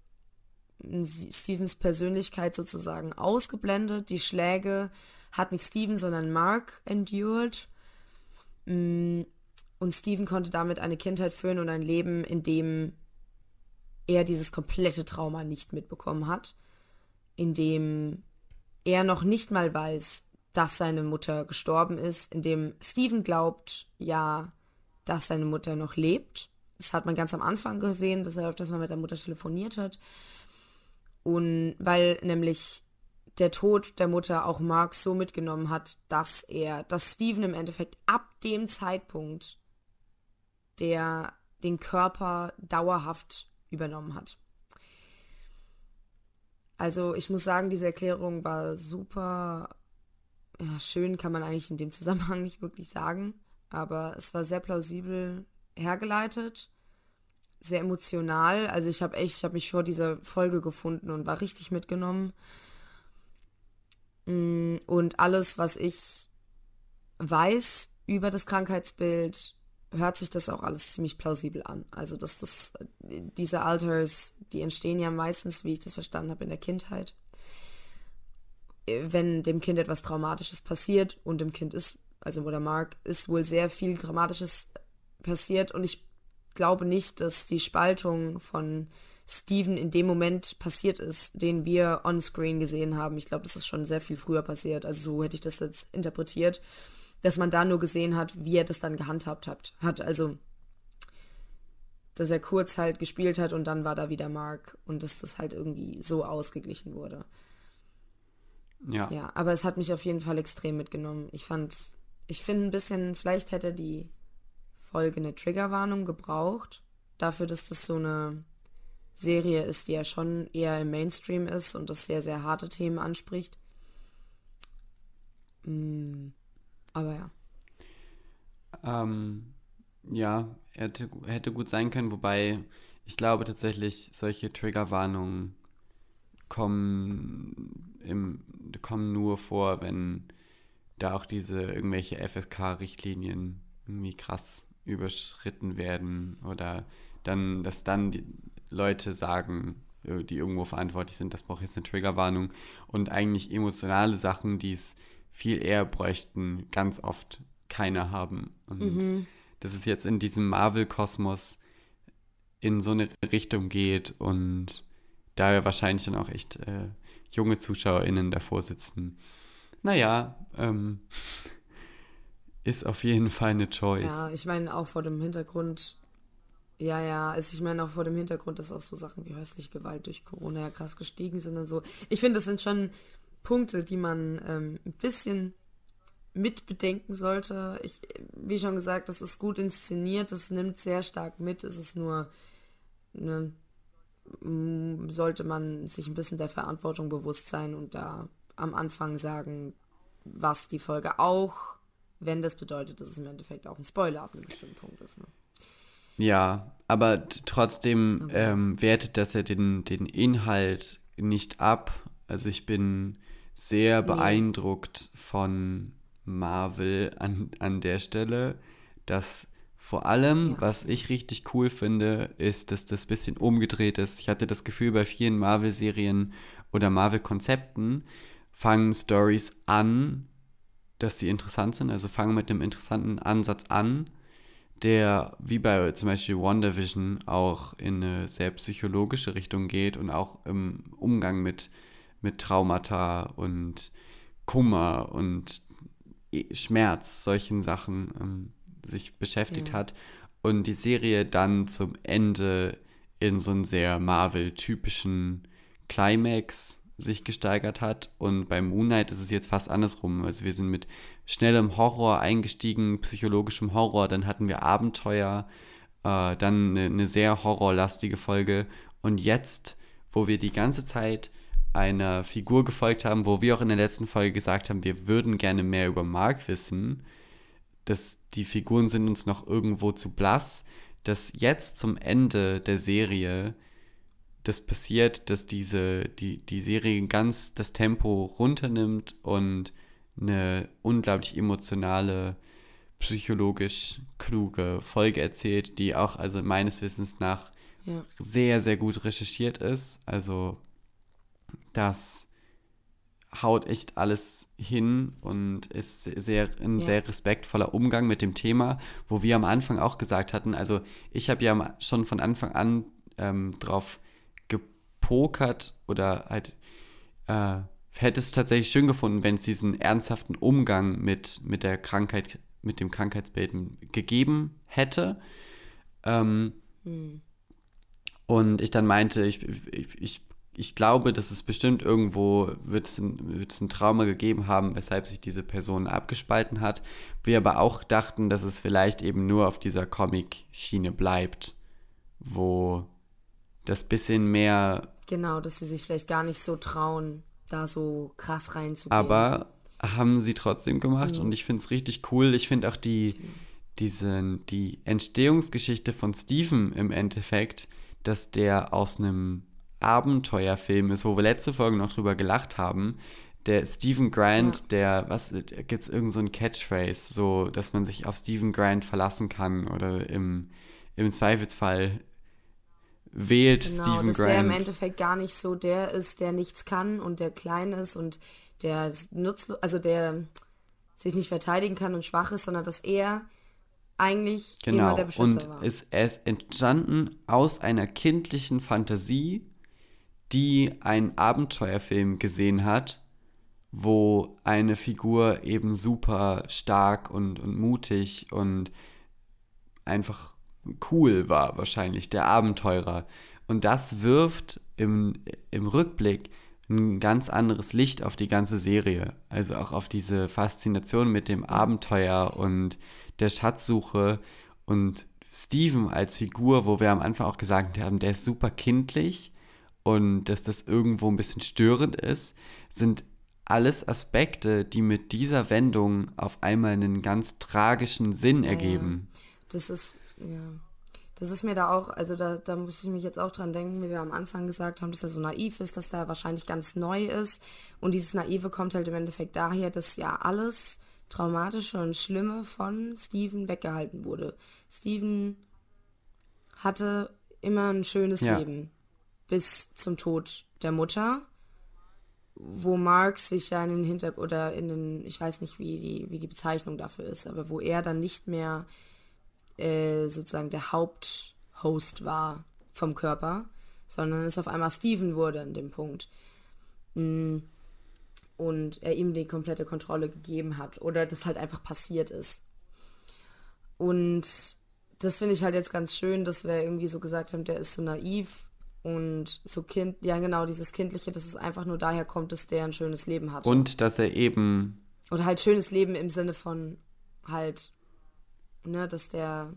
Stevens Persönlichkeit sozusagen ausgeblendet. Die Schläge hat nicht Steven, sondern Mark endured. Mm, und Steven konnte damit eine Kindheit führen und ein Leben, in dem er dieses komplette Trauma nicht mitbekommen hat, in dem er noch nicht mal weiß, dass seine Mutter gestorben ist, in dem Steven glaubt, ja, dass seine Mutter noch lebt. Das hat man ganz am Anfang gesehen, dass er öfters mal mit der Mutter telefoniert hat. Und weil nämlich der Tod der Mutter auch Mark so mitgenommen hat, dass er, dass Steven im Endeffekt ab dem Zeitpunkt der den Körper dauerhaft übernommen hat. Also ich muss sagen, diese Erklärung war super ja, schön, kann man eigentlich in dem Zusammenhang nicht wirklich sagen, aber es war sehr plausibel hergeleitet sehr emotional. Also ich habe echt, ich habe mich vor dieser Folge gefunden und war richtig mitgenommen. Mm, und alles, was ich weiß über das Krankheitsbild, hört sich das auch alles ziemlich plausibel an. Also dass das, diese Alters, die entstehen ja meistens, wie ich das verstanden habe, in der Kindheit. Wenn dem Kind etwas Traumatisches passiert und dem Kind ist, also oder Mark, ist wohl sehr viel Traumatisches passiert und ich glaube nicht, dass die Spaltung von Steven in dem Moment passiert ist, den wir on-screen gesehen haben. Ich glaube, das ist schon sehr viel früher passiert. Also so hätte ich das jetzt interpretiert, dass man da nur gesehen hat, wie er das dann gehandhabt hat. Also, dass er kurz halt gespielt hat und dann war da wieder Mark und dass das halt irgendwie so ausgeglichen wurde. Ja. Ja, aber es hat mich auf jeden Fall extrem mitgenommen. Ich fand, ich finde ein bisschen, vielleicht hätte die Folge eine Triggerwarnung gebraucht. Dafür, dass das so eine Serie ist, die ja schon eher im Mainstream ist und das sehr, sehr harte Themen anspricht. Mm, aber ja. Ähm, ja, hätte, hätte gut sein können, wobei ich glaube tatsächlich, solche Triggerwarnungen kommen, im, kommen nur vor, wenn da auch diese irgendwelche FSK-Richtlinien irgendwie krass überschritten werden oder dann, dass dann die Leute sagen, äh, die irgendwo verantwortlich sind, das braucht jetzt eine Triggerwarnung und eigentlich emotionale Sachen, die es viel eher bräuchten, ganz oft keine haben. Und mhm. dass es jetzt in diesem Marvel-Kosmos in so eine Richtung geht und da wahrscheinlich dann auch echt äh, junge ZuschauerInnen davor sitzen. Naja, ähm. Ist auf jeden Fall eine Choice. Ja, ich meine auch vor dem Hintergrund, ja, ja, also ich meine auch vor dem Hintergrund, dass auch so Sachen wie häusliche Gewalt durch Corona ja krass gestiegen sind und so. Ich finde, das sind schon Punkte, die man ähm, ein bisschen mitbedenken sollte. Ich, wie schon gesagt, das ist gut inszeniert, das nimmt sehr stark mit. Es ist nur, ne, sollte man sich ein bisschen der Verantwortung bewusst sein und da am Anfang sagen, was die Folge auch wenn das bedeutet, dass es im Endeffekt auch ein Spoiler ab einem bestimmten Punkt ist. Ne? Ja, aber trotzdem okay. ähm, wertet das ja den, den Inhalt nicht ab. Also ich bin sehr nee. beeindruckt von Marvel an, an der Stelle, dass vor allem, ja. was ich richtig cool finde, ist, dass das ein bisschen umgedreht ist. Ich hatte das Gefühl, bei vielen Marvel-Serien oder Marvel-Konzepten fangen Stories an dass sie interessant sind. Also fangen mit einem interessanten Ansatz an, der wie bei zum Beispiel WandaVision auch in eine sehr psychologische Richtung geht und auch im Umgang mit, mit Traumata und Kummer und e-, Schmerz, solchen Sachen ähm, sich beschäftigt ja. hat. Und die Serie dann zum Ende in so einen sehr Marvel-typischen Climax sich gesteigert hat. Und bei Moonlight ist es jetzt fast andersrum. Also wir sind mit schnellem Horror eingestiegen, psychologischem Horror, dann hatten wir Abenteuer, äh, dann eine, eine sehr horrorlastige Folge. Und jetzt, wo wir die ganze Zeit einer Figur gefolgt haben, wo wir auch in der letzten Folge gesagt haben, wir würden gerne mehr über Mark wissen, dass die Figuren sind uns noch irgendwo zu blass, dass jetzt zum Ende der Serie das passiert, dass diese, die, die Serie ganz das Tempo runternimmt und eine unglaublich emotionale, psychologisch kluge Folge erzählt, die auch also meines Wissens nach ja. sehr, sehr gut recherchiert ist. Also das haut echt alles hin und ist sehr ein ja. sehr respektvoller Umgang mit dem Thema, wo wir am Anfang auch gesagt hatten, also ich habe ja schon von Anfang an ähm, drauf gepokert oder halt äh, hätte es tatsächlich schön gefunden, wenn es diesen ernsthaften Umgang mit, mit der Krankheit, mit dem Krankheitsbild gegeben hätte. Ähm, mhm. Und ich dann meinte, ich, ich, ich, ich glaube, dass es bestimmt irgendwo wird es, ein, wird es ein Trauma gegeben haben, weshalb sich diese Person abgespalten hat. Wir aber auch dachten, dass es vielleicht eben nur auf dieser Comic-Schiene bleibt, wo das bisschen mehr Genau, dass sie sich vielleicht gar nicht so trauen, da so krass reinzugehen. Aber haben sie trotzdem gemacht mhm. und ich finde es richtig cool. Ich finde auch die, genau. diesen, die Entstehungsgeschichte von Steven im Endeffekt, dass der aus einem Abenteuerfilm ist, wo wir letzte Folge noch drüber gelacht haben. Der Stephen Grant, ja. der, was, gibt es irgendeinen so Catchphrase, so, dass man sich auf Stephen Grant verlassen kann oder im, im Zweifelsfall wählt genau, Stephen dass Grant. der im Endeffekt gar nicht so der ist, der nichts kann und der klein ist und der nutzlos, also der sich nicht verteidigen kann und schwach ist, sondern dass er eigentlich genau. immer der Beschützer und war. Genau, und er ist entstanden aus einer kindlichen Fantasie, die einen Abenteuerfilm gesehen hat, wo eine Figur eben super stark und, und mutig und einfach cool war, wahrscheinlich der Abenteurer. Und das wirft im, im Rückblick ein ganz anderes Licht auf die ganze Serie. Also auch auf diese Faszination mit dem Abenteuer und der Schatzsuche und Steven als Figur, wo wir am Anfang auch gesagt haben, der ist super kindlich und dass das irgendwo ein bisschen störend ist, sind alles Aspekte, die mit dieser Wendung auf einmal einen ganz tragischen Sinn ergeben. Ja, das ist ja. Das ist mir da auch, also da, da muss ich mich jetzt auch dran denken, wie wir am Anfang gesagt haben, dass er so naiv ist, dass da wahrscheinlich ganz neu ist. Und dieses Naive kommt halt im Endeffekt daher, dass ja alles Traumatische und Schlimme von Steven weggehalten wurde. Steven hatte immer ein schönes ja. Leben bis zum Tod der Mutter, wo Mark sich ja in den Hintergrund oder in den, ich weiß nicht, wie die, wie die Bezeichnung dafür ist, aber wo er dann nicht mehr äh, sozusagen der Haupthost war vom Körper, sondern es auf einmal Steven wurde an dem Punkt. Mm. Und er ihm die komplette Kontrolle gegeben hat oder das halt einfach passiert ist. Und das finde ich halt jetzt ganz schön, dass wir irgendwie so gesagt haben, der ist so naiv und so Kind, ja genau, dieses Kindliche, dass es einfach nur daher kommt, dass der ein schönes Leben hat. Und dass er eben. Oder halt schönes Leben im Sinne von halt ne, dass der,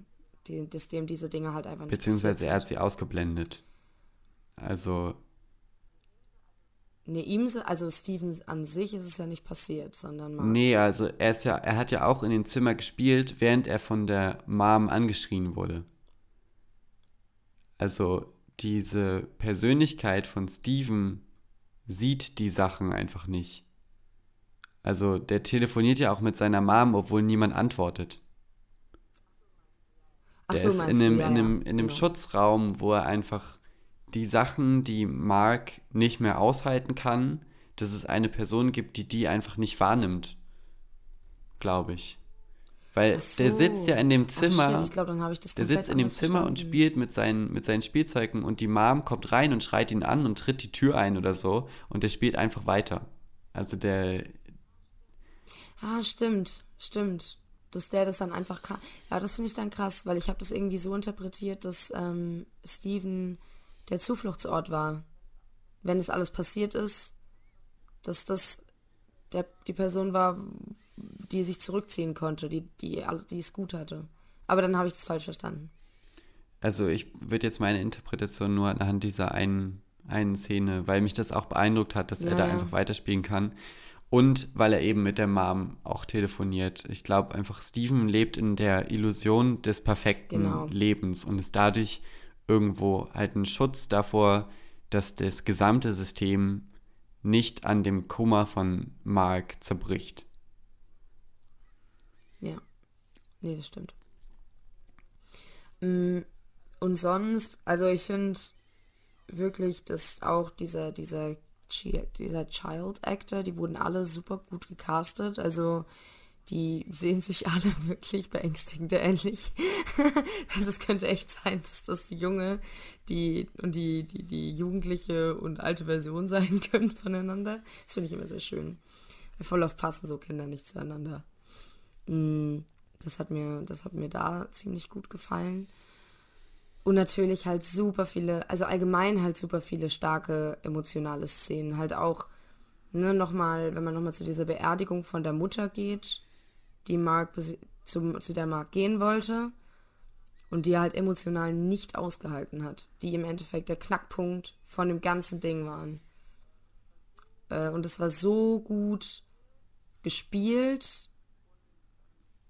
die, dass dem diese Dinge halt einfach nicht Beziehungsweise er hat sie ausgeblendet. Also. Ne, ihm, also Steven an sich ist es ja nicht passiert, sondern Mom. Nee, also er ist ja, er hat ja auch in dem Zimmer gespielt, während er von der Mom angeschrien wurde. Also diese Persönlichkeit von Steven sieht die Sachen einfach nicht. Also der telefoniert ja auch mit seiner Mom, obwohl niemand antwortet. Der so, ist in einem, ja, in einem, in einem ja. Genau. Schutzraum, wo er einfach die Sachen, die Mark nicht mehr aushalten kann, dass es eine Person gibt, die die einfach nicht wahrnimmt. Glaube ich. Weil so. der sitzt ja in dem Zimmer. Ach, glaub, der sitzt in dem Zimmer verstanden. und spielt mit seinen, mit seinen Spielzeugen und die Mom kommt rein und schreit ihn an und tritt die Tür ein oder so und der spielt einfach weiter. Also der. Ah, stimmt, stimmt dass der das dann einfach kann. Ja, das finde ich dann krass, weil ich habe das irgendwie so interpretiert, dass ähm, Steven der Zufluchtsort war. Wenn es alles passiert ist, dass das der, die Person war, die sich zurückziehen konnte, die, die, die es gut hatte. Aber dann habe ich das falsch verstanden. Also ich würde jetzt meine Interpretation nur anhand dieser einen, einen Szene, weil mich das auch beeindruckt hat, dass ja, er da ja. einfach weiterspielen kann und weil er eben mit der Mom auch telefoniert. Ich glaube einfach, Steven lebt in der Illusion des perfekten genau. Lebens und ist dadurch irgendwo halt ein Schutz davor, dass das gesamte System nicht an dem Kummer von Mark zerbricht. Ja, nee, das stimmt. Mm, und sonst, also ich finde wirklich, dass auch dieser, dieser dieser Child Actor, die wurden alle super gut gecastet. Also die sehen sich alle wirklich beängstigend ähnlich. also es könnte echt sein, dass das die junge die, und die, die, die jugendliche und alte Version sein können voneinander. Das finde ich immer sehr schön. Weil voll oft passen so Kinder nicht zueinander. Mm, das hat mir, das hat mir da ziemlich gut gefallen. Und natürlich halt super viele, also allgemein halt super viele starke emotionale Szenen. Halt auch, ne, nochmal, wenn man nochmal zu dieser Beerdigung von der Mutter geht, die Mark, zu, zu der Mark gehen wollte und die er halt emotional nicht ausgehalten hat, die im Endeffekt der Knackpunkt von dem ganzen Ding waren. Äh, und es war so gut gespielt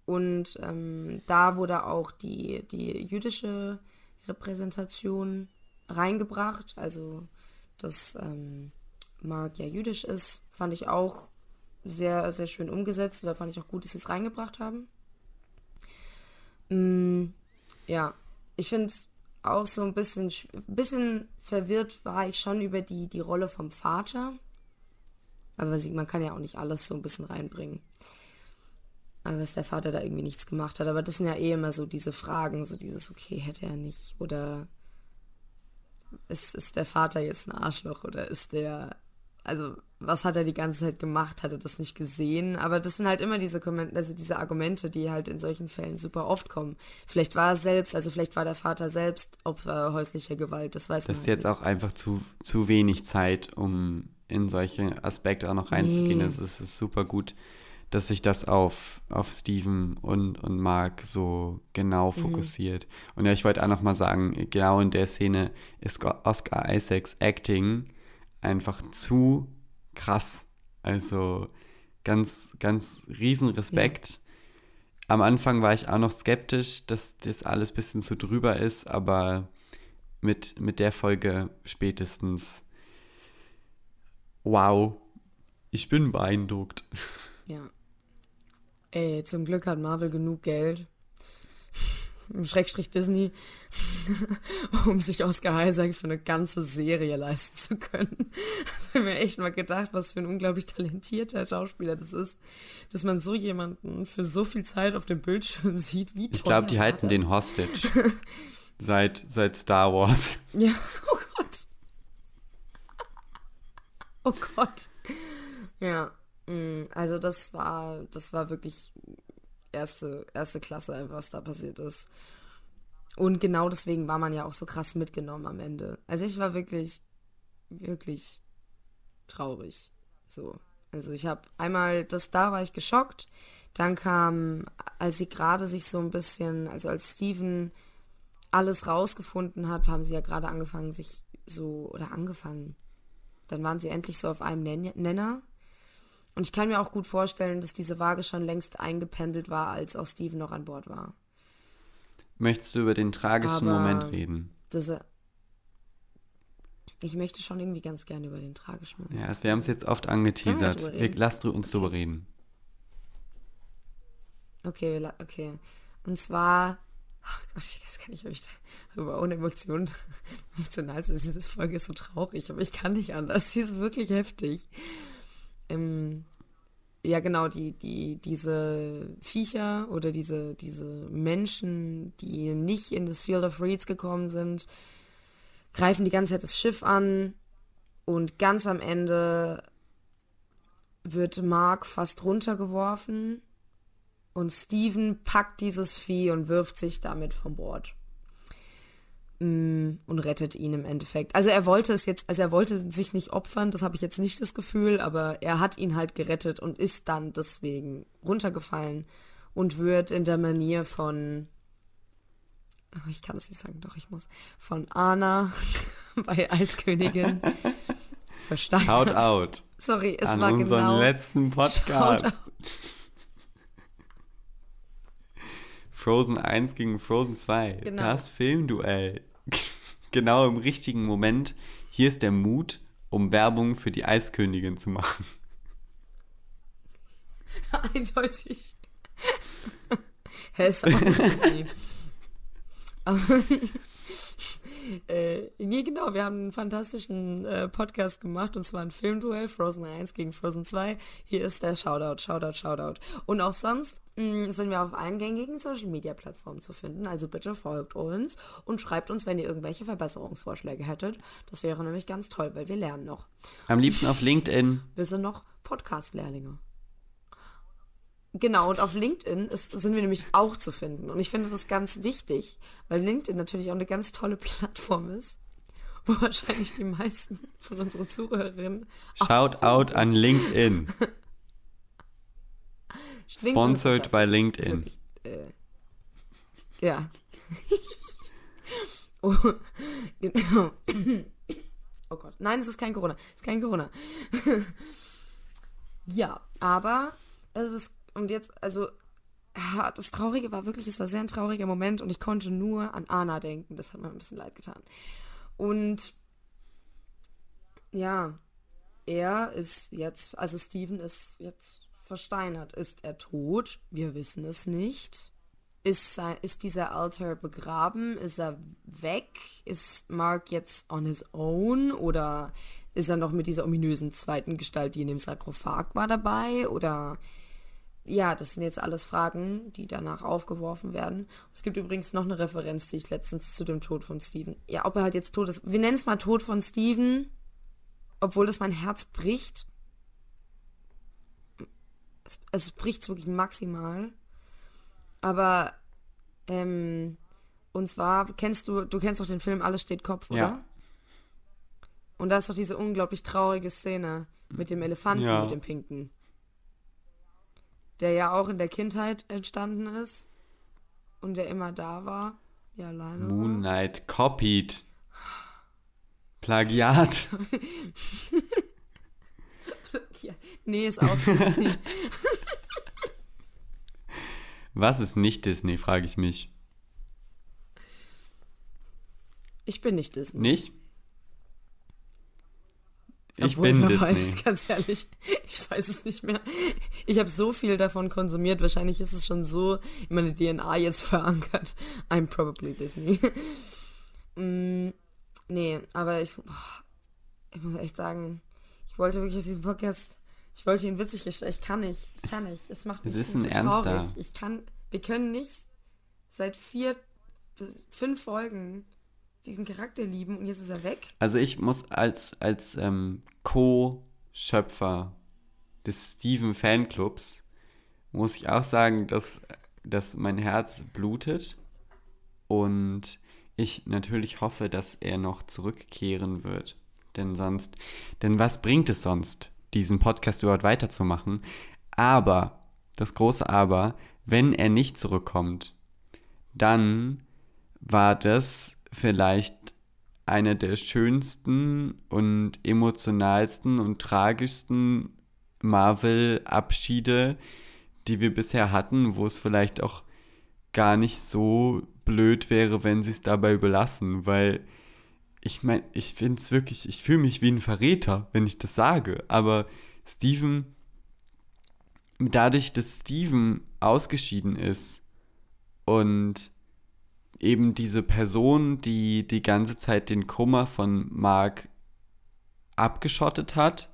und ähm, da wurde auch die, die jüdische Repräsentation reingebracht. Also, dass ähm, Mark ja jüdisch ist, fand ich auch sehr, sehr schön umgesetzt. Da fand ich auch gut, dass sie es reingebracht haben. Mm, ja, ich finde auch so ein bisschen, bisschen verwirrt war ich schon über die, die Rolle vom Vater. Aber man kann ja auch nicht alles so ein bisschen reinbringen dass der Vater da irgendwie nichts gemacht hat. Aber das sind ja eh immer so diese Fragen, so dieses, okay, hätte er nicht oder ist, ist der Vater jetzt ein Arschloch oder ist der, also was hat er die ganze Zeit gemacht, hat er das nicht gesehen? Aber das sind halt immer diese, also diese Argumente, die halt in solchen Fällen super oft kommen. Vielleicht war er selbst, also vielleicht war der Vater selbst Opfer häuslicher Gewalt, das weiß das man. Das ist halt jetzt nicht. auch einfach zu, zu wenig Zeit, um in solche Aspekte auch noch reinzugehen. Nee. Also es ist super gut, dass sich das auf, auf Steven und, und Mark so genau mhm. fokussiert. Mhm. Und ja, ich wollte auch nochmal sagen, genau in der Szene ist Oscar Isaacs Acting einfach zu krass. Also ganz, ganz riesen Respekt. Ja. Am Anfang war ich auch noch skeptisch, dass das alles ein bisschen zu drüber ist, aber mit, mit der Folge spätestens. Wow, ich bin beeindruckt. Ja. Ey, zum Glück hat Marvel genug Geld. Im Schrägstrich Disney, um sich Oscar Isaac für eine ganze Serie leisten zu können. Das habe ich mir echt mal gedacht, was für ein unglaublich talentierter Schauspieler das ist, dass man so jemanden für so viel Zeit auf dem Bildschirm sieht, wie toll. Ich glaube, die halten ist. den hostage. seit, seit Star Wars. Ja, oh Gott. Oh Gott. Ja, Mm, also das war, das war wirklich erste, erste Klasse, was da passiert ist. Und genau deswegen war man ja auch so krass mitgenommen am Ende. Also ich war wirklich, wirklich traurig. So. Also ich habe einmal, das da war ich geschockt. Dann kam, als sie gerade sich so ein bisschen, also als Steven alles rausgefunden hat, haben sie ja gerade angefangen, sich so, oder angefangen. Dann waren sie endlich so auf einem Nenner. Und ich kann mir auch gut vorstellen, dass diese Waage schon längst eingependelt war, als auch Steven noch an Bord war. Möchtest du über den tragischen Aber Moment reden? Das, äh, ich möchte schon irgendwie ganz gerne über den tragischen Moment. Ja, also wir haben es jetzt oft angeteasert. Wir lass du uns okay. reden. Okay, wir, okay. Und zwar, ach Gott, ich weiß gar nicht, ob ich darüber ohne Emotionen emotional zu Diese Folge ist so traurig, aber ich kann nicht anders. Sie ist wirklich heftig ähm, ja genau, die, die, diese Viecher oder diese, diese Menschen, die nicht in das Field of Reeds gekommen sind, greifen die ganze Zeit das Schiff an und ganz am Ende wird Mark fast runtergeworfen und Steven packt dieses Vieh und wirft sich damit vom Bord. Mm, und rettet ihn im Endeffekt. Also er wollte es jetzt, also er wollte sich nicht opfern, das habe ich jetzt nicht das Gefühl, aber er hat ihn halt gerettet und ist dann deswegen runtergefallen und wird in der Manier von, ich kann es nicht sagen, doch ich muss, von Anna bei Eiskönigin verstanden. Shout out. Sorry, es An war genau. letzten Podcast. Frozen 1 gegen Frozen 2. Genau. Das Filmduell. genau im richtigen Moment. Hier ist der Mut, um Werbung für die Eiskönigin zu machen. Eindeutig. Hä, ist auch Disney. Ähm, äh, nee, genau, wir haben einen fantastischen äh, Podcast gemacht und zwar ein Filmduell, Frozen 1 gegen Frozen 2. Hier ist der Shoutout, Shoutout, Shoutout. Und auch sonst mh, mm, sind wir auf allen gängigen Social Media Plattformen zu finden. Also bitte folgt uns und schreibt uns, wenn ihr irgendwelche Verbesserungsvorschläge hättet. Das wäre nämlich ganz toll, weil wir lernen noch. Am liebsten auf LinkedIn. Wir sind noch Podcast-Lehrlinge. Genau, und auf LinkedIn ist, sind wir nämlich auch zu finden. Und ich finde das ganz wichtig, weil LinkedIn natürlich auch eine ganz tolle Plattform ist, wo wahrscheinlich die meisten von unseren Zuhörerinnen. Shout out sind. an LinkedIn. Sponsored by LinkedIn. Also äh, ja. oh, genau. oh Gott. Nein, es ist kein Corona. Es ist kein Corona. ja, aber es ist und jetzt, also, ah, das Traurige war wirklich, es war sehr ein trauriger Moment und ich konnte nur an Anna denken. Das hat mir ein bisschen leid getan. Und ja, er ist jetzt, also Steven ist jetzt versteinert. Ist er tot? Wir wissen es nicht. Ist, sein, ist dieser Alter begraben? Ist er weg? Ist Mark jetzt on his own? Oder ist er noch mit dieser ominösen zweiten Gestalt, die in dem Sarkophag war, dabei? Oder ja, das sind jetzt alles Fragen, die danach aufgeworfen werden. Es gibt übrigens noch eine Referenz, die ich letztens zu dem Tod von Steven. Ja, ob er halt jetzt tot ist. Wir nennen es mal Tod von Steven, obwohl das mein Herz bricht. Es, es bricht wirklich maximal. Aber, ähm, und zwar kennst du, du kennst doch den Film Alles steht Kopf, oder? Ja. Und da ist doch diese unglaublich traurige Szene mit dem Elefanten, ja. mit dem Pinken der ja auch in der Kindheit entstanden ist und der immer da war. Ja, alleine. Moonlight copied. Plagiat. nee, ist auch Disney. Was ist nicht Disney, frage ich mich. Ich bin nicht Disney. Nicht? Ich Obwohl, bin wer Disney. Weiß, ganz ehrlich. Ich weiß es nicht mehr. Ich habe so viel davon konsumiert. Wahrscheinlich ist es schon so in meine DNA jetzt verankert. I'm probably Disney. mm, nee, aber ich, boah, ich muss echt sagen, ich wollte wirklich diesen Podcast, ich wollte ihn witzig gestalten. Ich kann nicht. Ich kann nicht. Es macht mich es ist so traurig. Ernster. Ich kann, wir können nicht seit vier, fünf Folgen diesen Charakter lieben und jetzt ist er weg. Also ich muss als, als ähm, Co-Schöpfer des Steven Fanclubs, muss ich auch sagen, dass, dass mein Herz blutet und ich natürlich hoffe, dass er noch zurückkehren wird. Denn sonst, denn was bringt es sonst, diesen Podcast überhaupt weiterzumachen? Aber, das große Aber, wenn er nicht zurückkommt, dann war das vielleicht einer der schönsten und emotionalsten und tragischsten Marvel-Abschiede, die wir bisher hatten, wo es vielleicht auch gar nicht so blöd wäre, wenn sie es dabei belassen, weil ich meine, ich finde es wirklich, ich fühle mich wie ein Verräter, wenn ich das sage, aber Steven, dadurch, dass Steven ausgeschieden ist und eben diese Person, die die ganze Zeit den Kummer von Mark abgeschottet hat,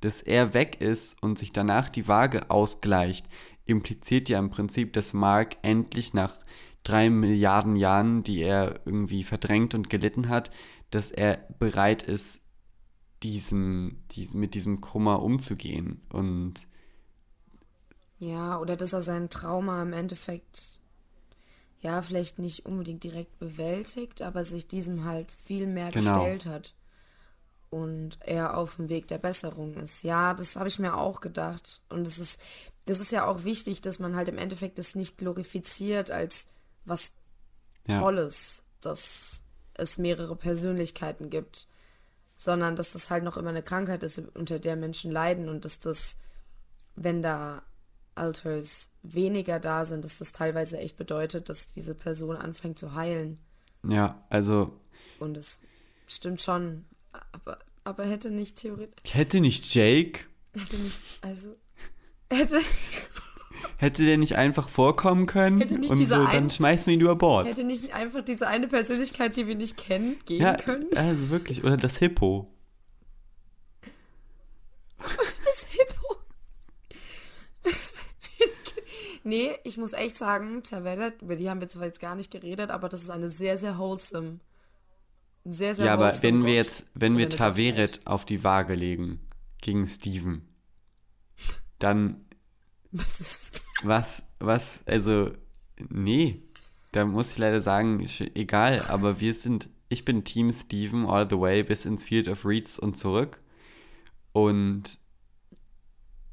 dass er weg ist und sich danach die Waage ausgleicht, impliziert ja im Prinzip, dass Mark endlich nach drei Milliarden Jahren, die er irgendwie verdrängt und gelitten hat, dass er bereit ist, diesen, diesen, mit diesem Kummer umzugehen und ja, oder dass er sein Trauma im Endeffekt ja vielleicht nicht unbedingt direkt bewältigt, aber sich diesem halt viel mehr genau. gestellt hat und er auf dem Weg der Besserung ist. Ja, das habe ich mir auch gedacht. Und es ist, das ist ja auch wichtig, dass man halt im Endeffekt das nicht glorifiziert als was ja. Tolles, dass es mehrere Persönlichkeiten gibt, sondern dass das halt noch immer eine Krankheit ist, unter der Menschen leiden und dass das, wenn da Alters weniger da sind, dass das teilweise echt bedeutet, dass diese Person anfängt zu heilen. Ja, also. Und es stimmt schon. Aber, aber hätte nicht theoretisch. Hätte nicht Jake. Hätte nicht, also. Hätte. hätte der nicht einfach vorkommen können hätte nicht und diese so, dann schmeißen wir ihn über Bord. Hätte nicht einfach diese eine Persönlichkeit, die wir nicht kennen, gehen ja, können? Also wirklich, oder das Hippo. das Hippo. nee, ich muss echt sagen, Tavella, über die haben wir zwar jetzt gar nicht geredet, aber das ist eine sehr, sehr wholesome sehr, sehr Ja, aber wenn oh Gott. wir jetzt, wenn Oder wir Taveret auf die Waage legen gegen Steven, dann. was ist Was, was, also, nee. Da muss ich leider sagen, egal, aber wir sind, ich bin Team Steven all the way bis ins Field of Reeds und zurück. Und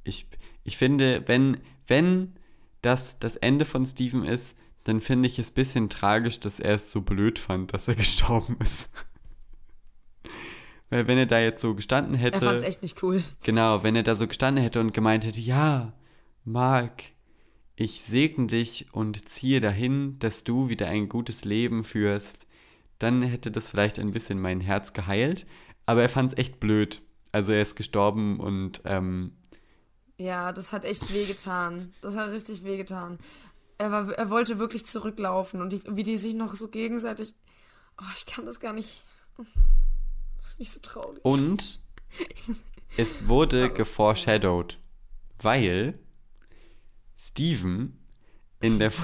ich, ich finde, wenn, wenn das das Ende von Steven ist, dann finde ich es ein bisschen tragisch, dass er es so blöd fand, dass er gestorben ist. Weil wenn er da jetzt so gestanden hätte. Er fand es echt nicht cool. Genau, wenn er da so gestanden hätte und gemeint hätte, ja, Mark, ich segne dich und ziehe dahin, dass du wieder ein gutes Leben führst, dann hätte das vielleicht ein bisschen mein Herz geheilt. Aber er fand es echt blöd. Also er ist gestorben und ähm, ja, das hat echt wehgetan. Das hat richtig wehgetan er, war, er wollte wirklich zurücklaufen und die, wie die sich noch so gegenseitig. Oh, ich kann das gar nicht. Das ist nicht so traurig. Und es wurde geforeshadowed, weil Steven in der.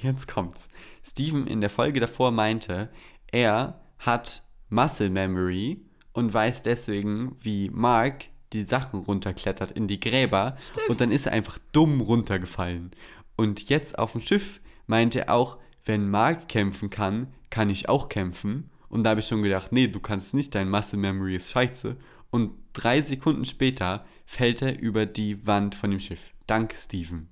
Jetzt kommt's. Steven in der Folge davor meinte, er hat Muscle Memory und weiß deswegen, wie Mark die Sachen runterklettert in die Gräber Stimmt. und dann ist er einfach dumm runtergefallen. Und jetzt auf dem Schiff meinte er auch, wenn Mark kämpfen kann, kann ich auch kämpfen. Und da habe ich schon gedacht, nee, du kannst nicht, dein Muscle Memory ist scheiße. Und drei Sekunden später fällt er über die Wand von dem Schiff. Danke, Steven.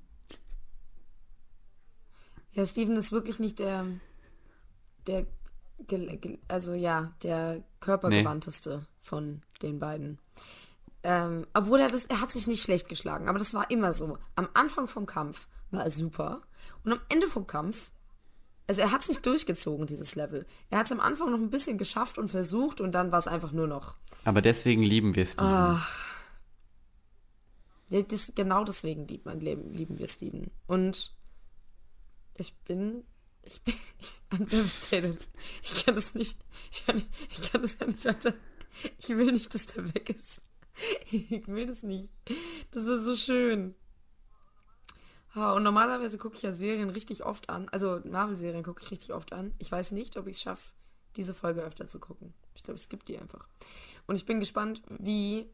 Ja, Steven ist wirklich nicht der, der also ja, der körpergewandteste nee. von den beiden. Ähm, obwohl er das, er hat sich nicht schlecht geschlagen, aber das war immer so. Am Anfang vom Kampf war super. Und am Ende vom Kampf, also er hat es nicht durchgezogen, dieses Level. Er hat es am Anfang noch ein bisschen geschafft und versucht und dann war es einfach nur noch. Aber deswegen lieben wir Steven. Ach. Ja, das, genau deswegen liebt man, lieben wir Steven. Und ich bin. Ich bin. I'm devastated. Ich kann es nicht. Ich kann, ich kann es ja nicht weiter. Ich will nicht, dass der weg ist. Ich will das nicht. Das war so schön. Ah, und normalerweise gucke ich ja Serien richtig oft an. Also Marvel-Serien gucke ich richtig oft an. Ich weiß nicht, ob ich es schaffe, diese Folge öfter zu gucken. Ich glaube, es gibt die einfach. Und ich bin gespannt, wie.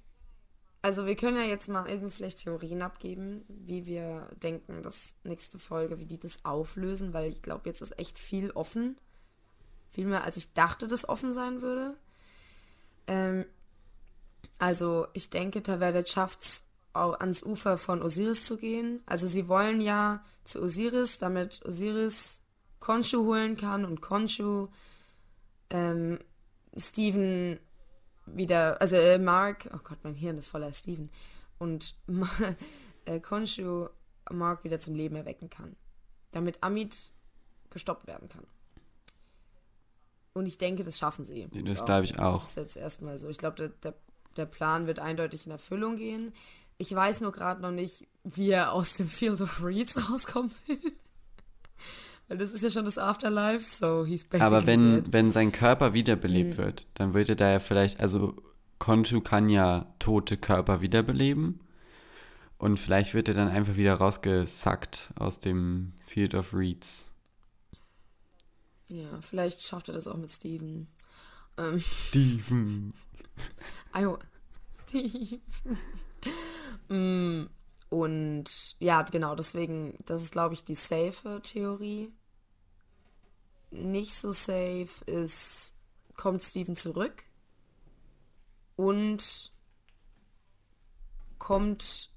Also wir können ja jetzt mal irgendwie vielleicht Theorien abgeben, wie wir denken, dass nächste Folge, wie die das auflösen, weil ich glaube, jetzt ist echt viel offen. Viel mehr, als ich dachte, das offen sein würde. Ähm, also ich denke, da Tavedet schafft's ans Ufer von Osiris zu gehen. Also sie wollen ja zu Osiris, damit Osiris Konshu holen kann und Konshu ähm, Steven wieder, also äh, Mark, oh Gott, mein Hirn ist voller Steven, und äh, Konshu Mark wieder zum Leben erwecken kann, damit Amit gestoppt werden kann. Und ich denke, das schaffen sie. Das glaube ich auch. Das ist jetzt erstmal so. Ich glaube, der, der, der Plan wird eindeutig in Erfüllung gehen. Ich weiß nur gerade noch nicht, wie er aus dem Field of Reeds rauskommen will. Weil das ist ja schon das Afterlife, so he's basically Aber wenn, dead. wenn sein Körper wiederbelebt mhm. wird, dann würde da ja vielleicht, also Konchu kann ja tote Körper wiederbeleben. Und vielleicht wird er dann einfach wieder rausgesackt aus dem Field of Reeds. Ja, vielleicht schafft er das auch mit Steven. Ähm. Steven. I, Steven. Mm, und ja, genau, deswegen, das ist, glaube ich, die safe Theorie. Nicht so safe ist, kommt Steven zurück und kommt,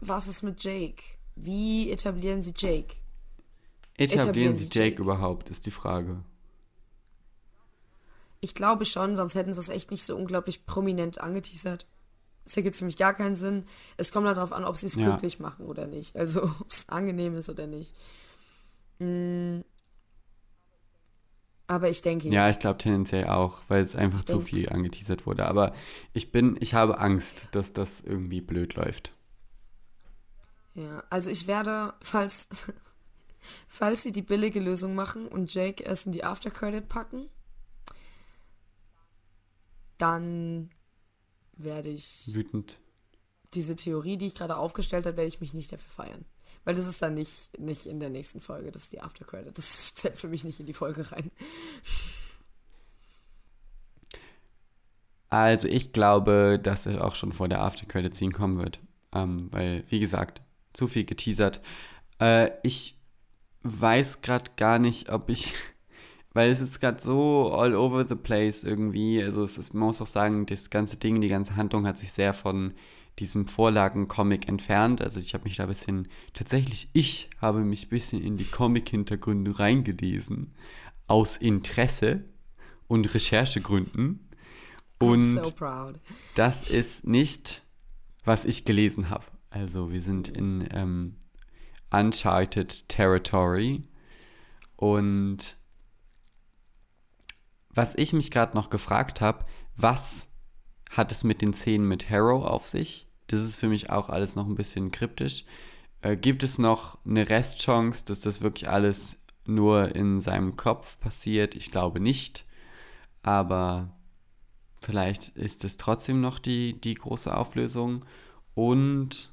was ist mit Jake? Wie etablieren sie Jake? Etablieren, etablieren sie Jake, Jake überhaupt, ist die Frage. Ich glaube schon, sonst hätten sie es echt nicht so unglaublich prominent angeteasert. Es ergibt für mich gar keinen Sinn. Es kommt halt darauf an, ob sie es ja. glücklich machen oder nicht. Also ob es angenehm ist oder nicht. Mm. Aber ich denke. Ja, ich glaube tendenziell auch, weil es einfach zu viel angeteasert wurde. Aber ich bin, ich habe Angst, dass das irgendwie blöd läuft. Ja, also ich werde, falls, falls sie die billige Lösung machen und Jake es in die Aftercredit packen, dann werde ich. Wütend. Diese Theorie, die ich gerade aufgestellt habe, werde ich mich nicht dafür feiern. Weil das ist dann nicht, nicht in der nächsten Folge, das ist die Aftercredit. Das zählt für mich nicht in die Folge rein. Also ich glaube, dass es auch schon vor der Aftercredit Scene kommen wird. Ähm, weil, wie gesagt, zu viel geteasert. Äh, ich weiß gerade gar nicht, ob ich weil es ist gerade so all over the place irgendwie. Also es ist, man muss auch sagen, das ganze Ding, die ganze Handlung hat sich sehr von diesem Vorlagencomic entfernt. Also ich habe mich da ein bisschen, tatsächlich ich habe mich ein bisschen in die Comic-Hintergründe reingelesen. Aus Interesse und Recherchegründen. Und so das ist nicht, was ich gelesen habe. Also wir sind in ähm, Uncharted Territory und was ich mich gerade noch gefragt habe, was hat es mit den Szenen mit Harrow auf sich? Das ist für mich auch alles noch ein bisschen kryptisch. Äh, gibt es noch eine Restchance, dass das wirklich alles nur in seinem Kopf passiert? Ich glaube nicht. Aber vielleicht ist es trotzdem noch die, die große Auflösung. Und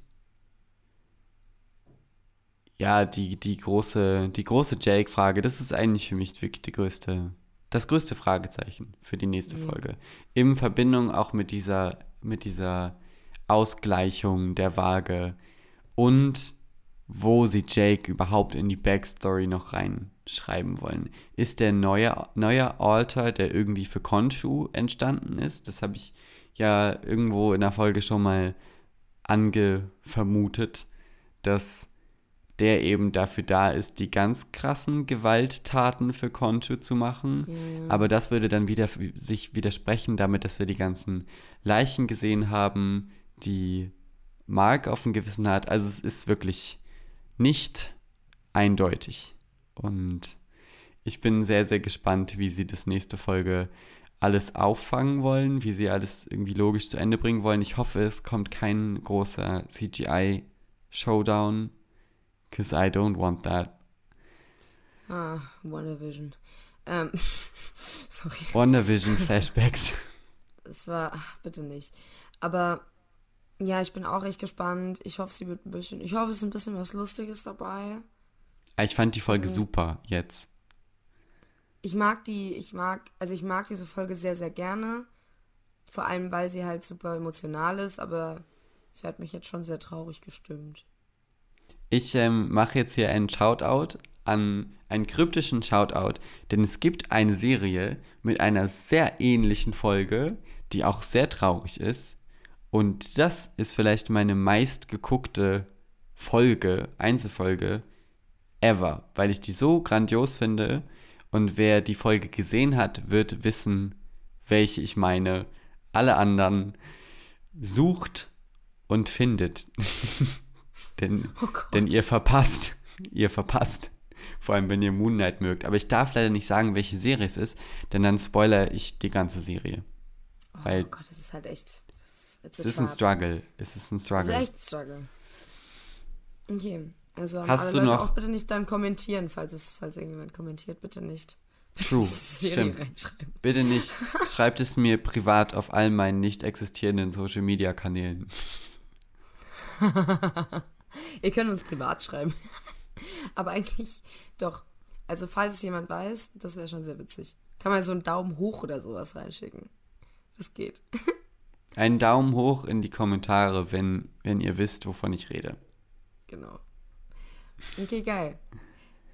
ja, die, die große, die große Jake-Frage, das ist eigentlich für mich wirklich die größte das größte Fragezeichen für die nächste mhm. Folge. In Verbindung auch mit dieser, mit dieser Ausgleichung der Waage und wo sie Jake überhaupt in die Backstory noch reinschreiben wollen. Ist der neue, neue Alter, der irgendwie für Konshu entstanden ist, das habe ich ja irgendwo in der Folge schon mal angevermutet, dass der eben dafür da ist, die ganz krassen Gewalttaten für Concho zu machen. Ja. Aber das würde dann wieder sich widersprechen damit, dass wir die ganzen Leichen gesehen haben, die Mark auf dem Gewissen hat. Also es ist wirklich nicht eindeutig. Und ich bin sehr, sehr gespannt, wie sie das nächste Folge alles auffangen wollen, wie sie alles irgendwie logisch zu Ende bringen wollen. Ich hoffe, es kommt kein großer CGI-Showdown Because I don't want that. Ah, WandaVision. Ähm, sorry. WandaVision-Flashbacks. es war, ach, bitte nicht. Aber ja, ich bin auch echt gespannt. Ich hoffe, sie wird ein bisschen, ich hoffe, es ist ein bisschen was Lustiges dabei. Ah, ich fand die Folge mhm. super jetzt. Ich mag die, ich mag, also ich mag diese Folge sehr, sehr gerne. Vor allem, weil sie halt super emotional ist, aber sie hat mich jetzt schon sehr traurig gestimmt. Ich ähm, mache jetzt hier einen Shoutout an einen kryptischen Shoutout, denn es gibt eine Serie mit einer sehr ähnlichen Folge, die auch sehr traurig ist. Und das ist vielleicht meine meistgeguckte Folge, Einzelfolge ever, weil ich die so grandios finde. Und wer die Folge gesehen hat, wird wissen, welche ich meine. Alle anderen sucht und findet. Denn, oh denn ihr verpasst, ihr verpasst. Vor allem, wenn ihr Moon Knight mögt. Aber ich darf leider nicht sagen, welche Serie es ist, denn dann spoiler ich die ganze Serie. Oh Weil Gott, das ist halt echt. es ist ein Struggle. Es ist ein Struggle. Es ist echt ein Struggle. Okay. Also an Hast alle du Leute noch? auch bitte nicht dann kommentieren, falls es, falls irgendjemand kommentiert, bitte nicht. True. Stimmt. Bitte nicht. Schreibt es mir privat auf all meinen nicht existierenden Social Media Kanälen. Ihr könnt uns privat schreiben. Aber eigentlich doch. Also falls es jemand weiß, das wäre schon sehr witzig. Kann man so einen Daumen hoch oder sowas reinschicken. Das geht. Einen Daumen hoch in die Kommentare, wenn, wenn ihr wisst, wovon ich rede. Genau. Okay, geil.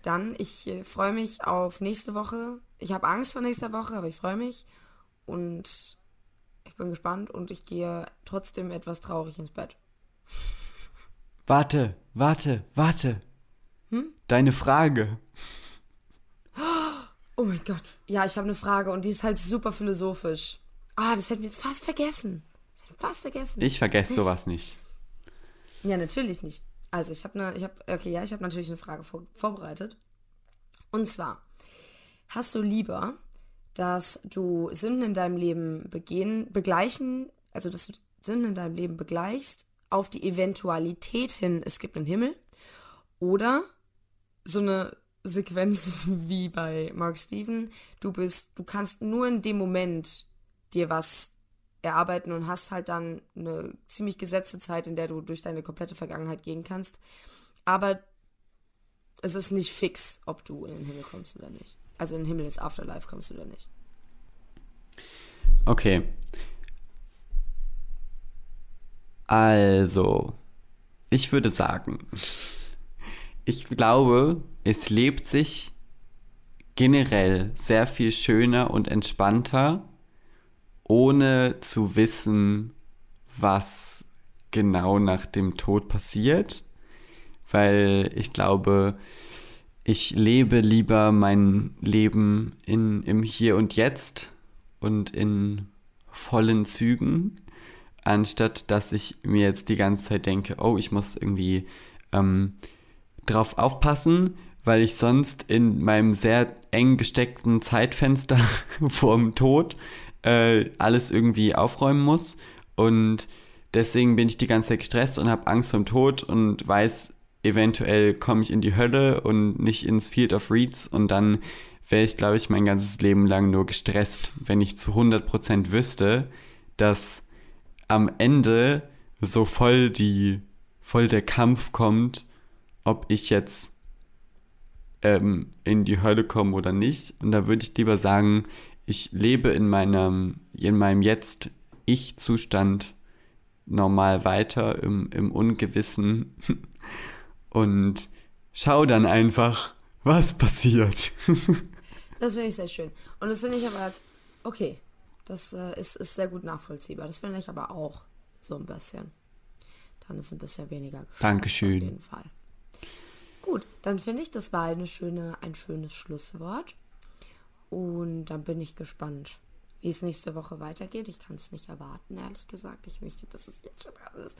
Dann, ich äh, freue mich auf nächste Woche. Ich habe Angst vor nächster Woche, aber ich freue mich. Und ich bin gespannt und ich gehe trotzdem etwas traurig ins Bett. Warte, warte, warte. Hm? Deine Frage. Oh mein Gott. Ja, ich habe eine Frage und die ist halt super philosophisch. Ah, das hätten wir jetzt fast vergessen. Das hätten wir fast vergessen. Ich vergesse sowas nicht. Ja, natürlich nicht. Also, ich habe eine, ich habe, okay, ja, ich habe natürlich eine Frage vor, vorbereitet. Und zwar, hast du lieber, dass du Sünden in deinem Leben begehen, begleichen, also dass du Sünden in deinem Leben begleichst auf die Eventualität hin, es gibt einen Himmel. Oder so eine Sequenz wie bei Mark Steven, du bist, du kannst nur in dem Moment dir was erarbeiten und hast halt dann eine ziemlich gesetzte Zeit, in der du durch deine komplette Vergangenheit gehen kannst. Aber es ist nicht fix, ob du in den Himmel kommst oder nicht. Also in den Himmel ins Afterlife kommst du oder nicht. Okay. Also, ich würde sagen, ich glaube, es lebt sich generell sehr viel schöner und entspannter, ohne zu wissen, was genau nach dem Tod passiert, weil ich glaube, ich lebe lieber mein Leben in, im Hier und Jetzt und in vollen Zügen, anstatt dass ich mir jetzt die ganze Zeit denke, oh, ich muss irgendwie ähm, drauf aufpassen, weil ich sonst in meinem sehr eng gesteckten Zeitfenster vorm Tod äh, alles irgendwie aufräumen muss. Und deswegen bin ich die ganze Zeit gestresst und habe Angst vom Tod und weiß, eventuell komme ich in die Hölle und nicht ins Field of Reeds und dann wäre ich, glaube ich, mein ganzes Leben lang nur gestresst, wenn ich zu 100% wüsste, dass am Ende so voll die, voll der Kampf kommt, ob ich jetzt ähm, in die Hölle komme oder nicht. Und da würde ich lieber sagen, ich lebe in meinem, in meinem jetzt Ich-Zustand normal weiter im, im Ungewissen und schau dann einfach, was passiert. das finde ich sehr schön. Und das finde ich aber als, okay, das äh, ist, ist sehr gut nachvollziehbar. Das finde ich aber auch so ein bisschen. Dann ist ein bisschen weniger Dankeschön. Auf jeden Fall. Gut, dann finde ich, das war eine schöne, ein schönes Schlusswort. Und dann bin ich gespannt, wie es nächste Woche weitergeht. Ich kann es nicht erwarten, ehrlich gesagt. Ich möchte, dass es jetzt schon dran ist.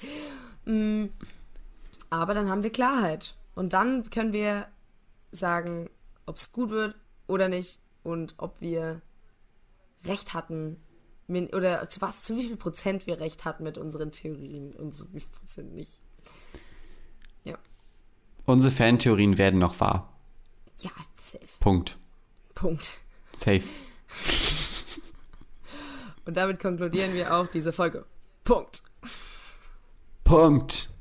Mm. Aber dann haben wir Klarheit. Und dann können wir sagen, ob es gut wird oder nicht und ob wir recht hatten oder zu was, zu wie viel Prozent wir recht hatten mit unseren Theorien und zu wie viel Prozent nicht. Ja. Unsere Fantheorien werden noch wahr. Ja, safe. Punkt. Punkt. Safe. und damit konkludieren wir auch diese Folge. Punkt. Punkt.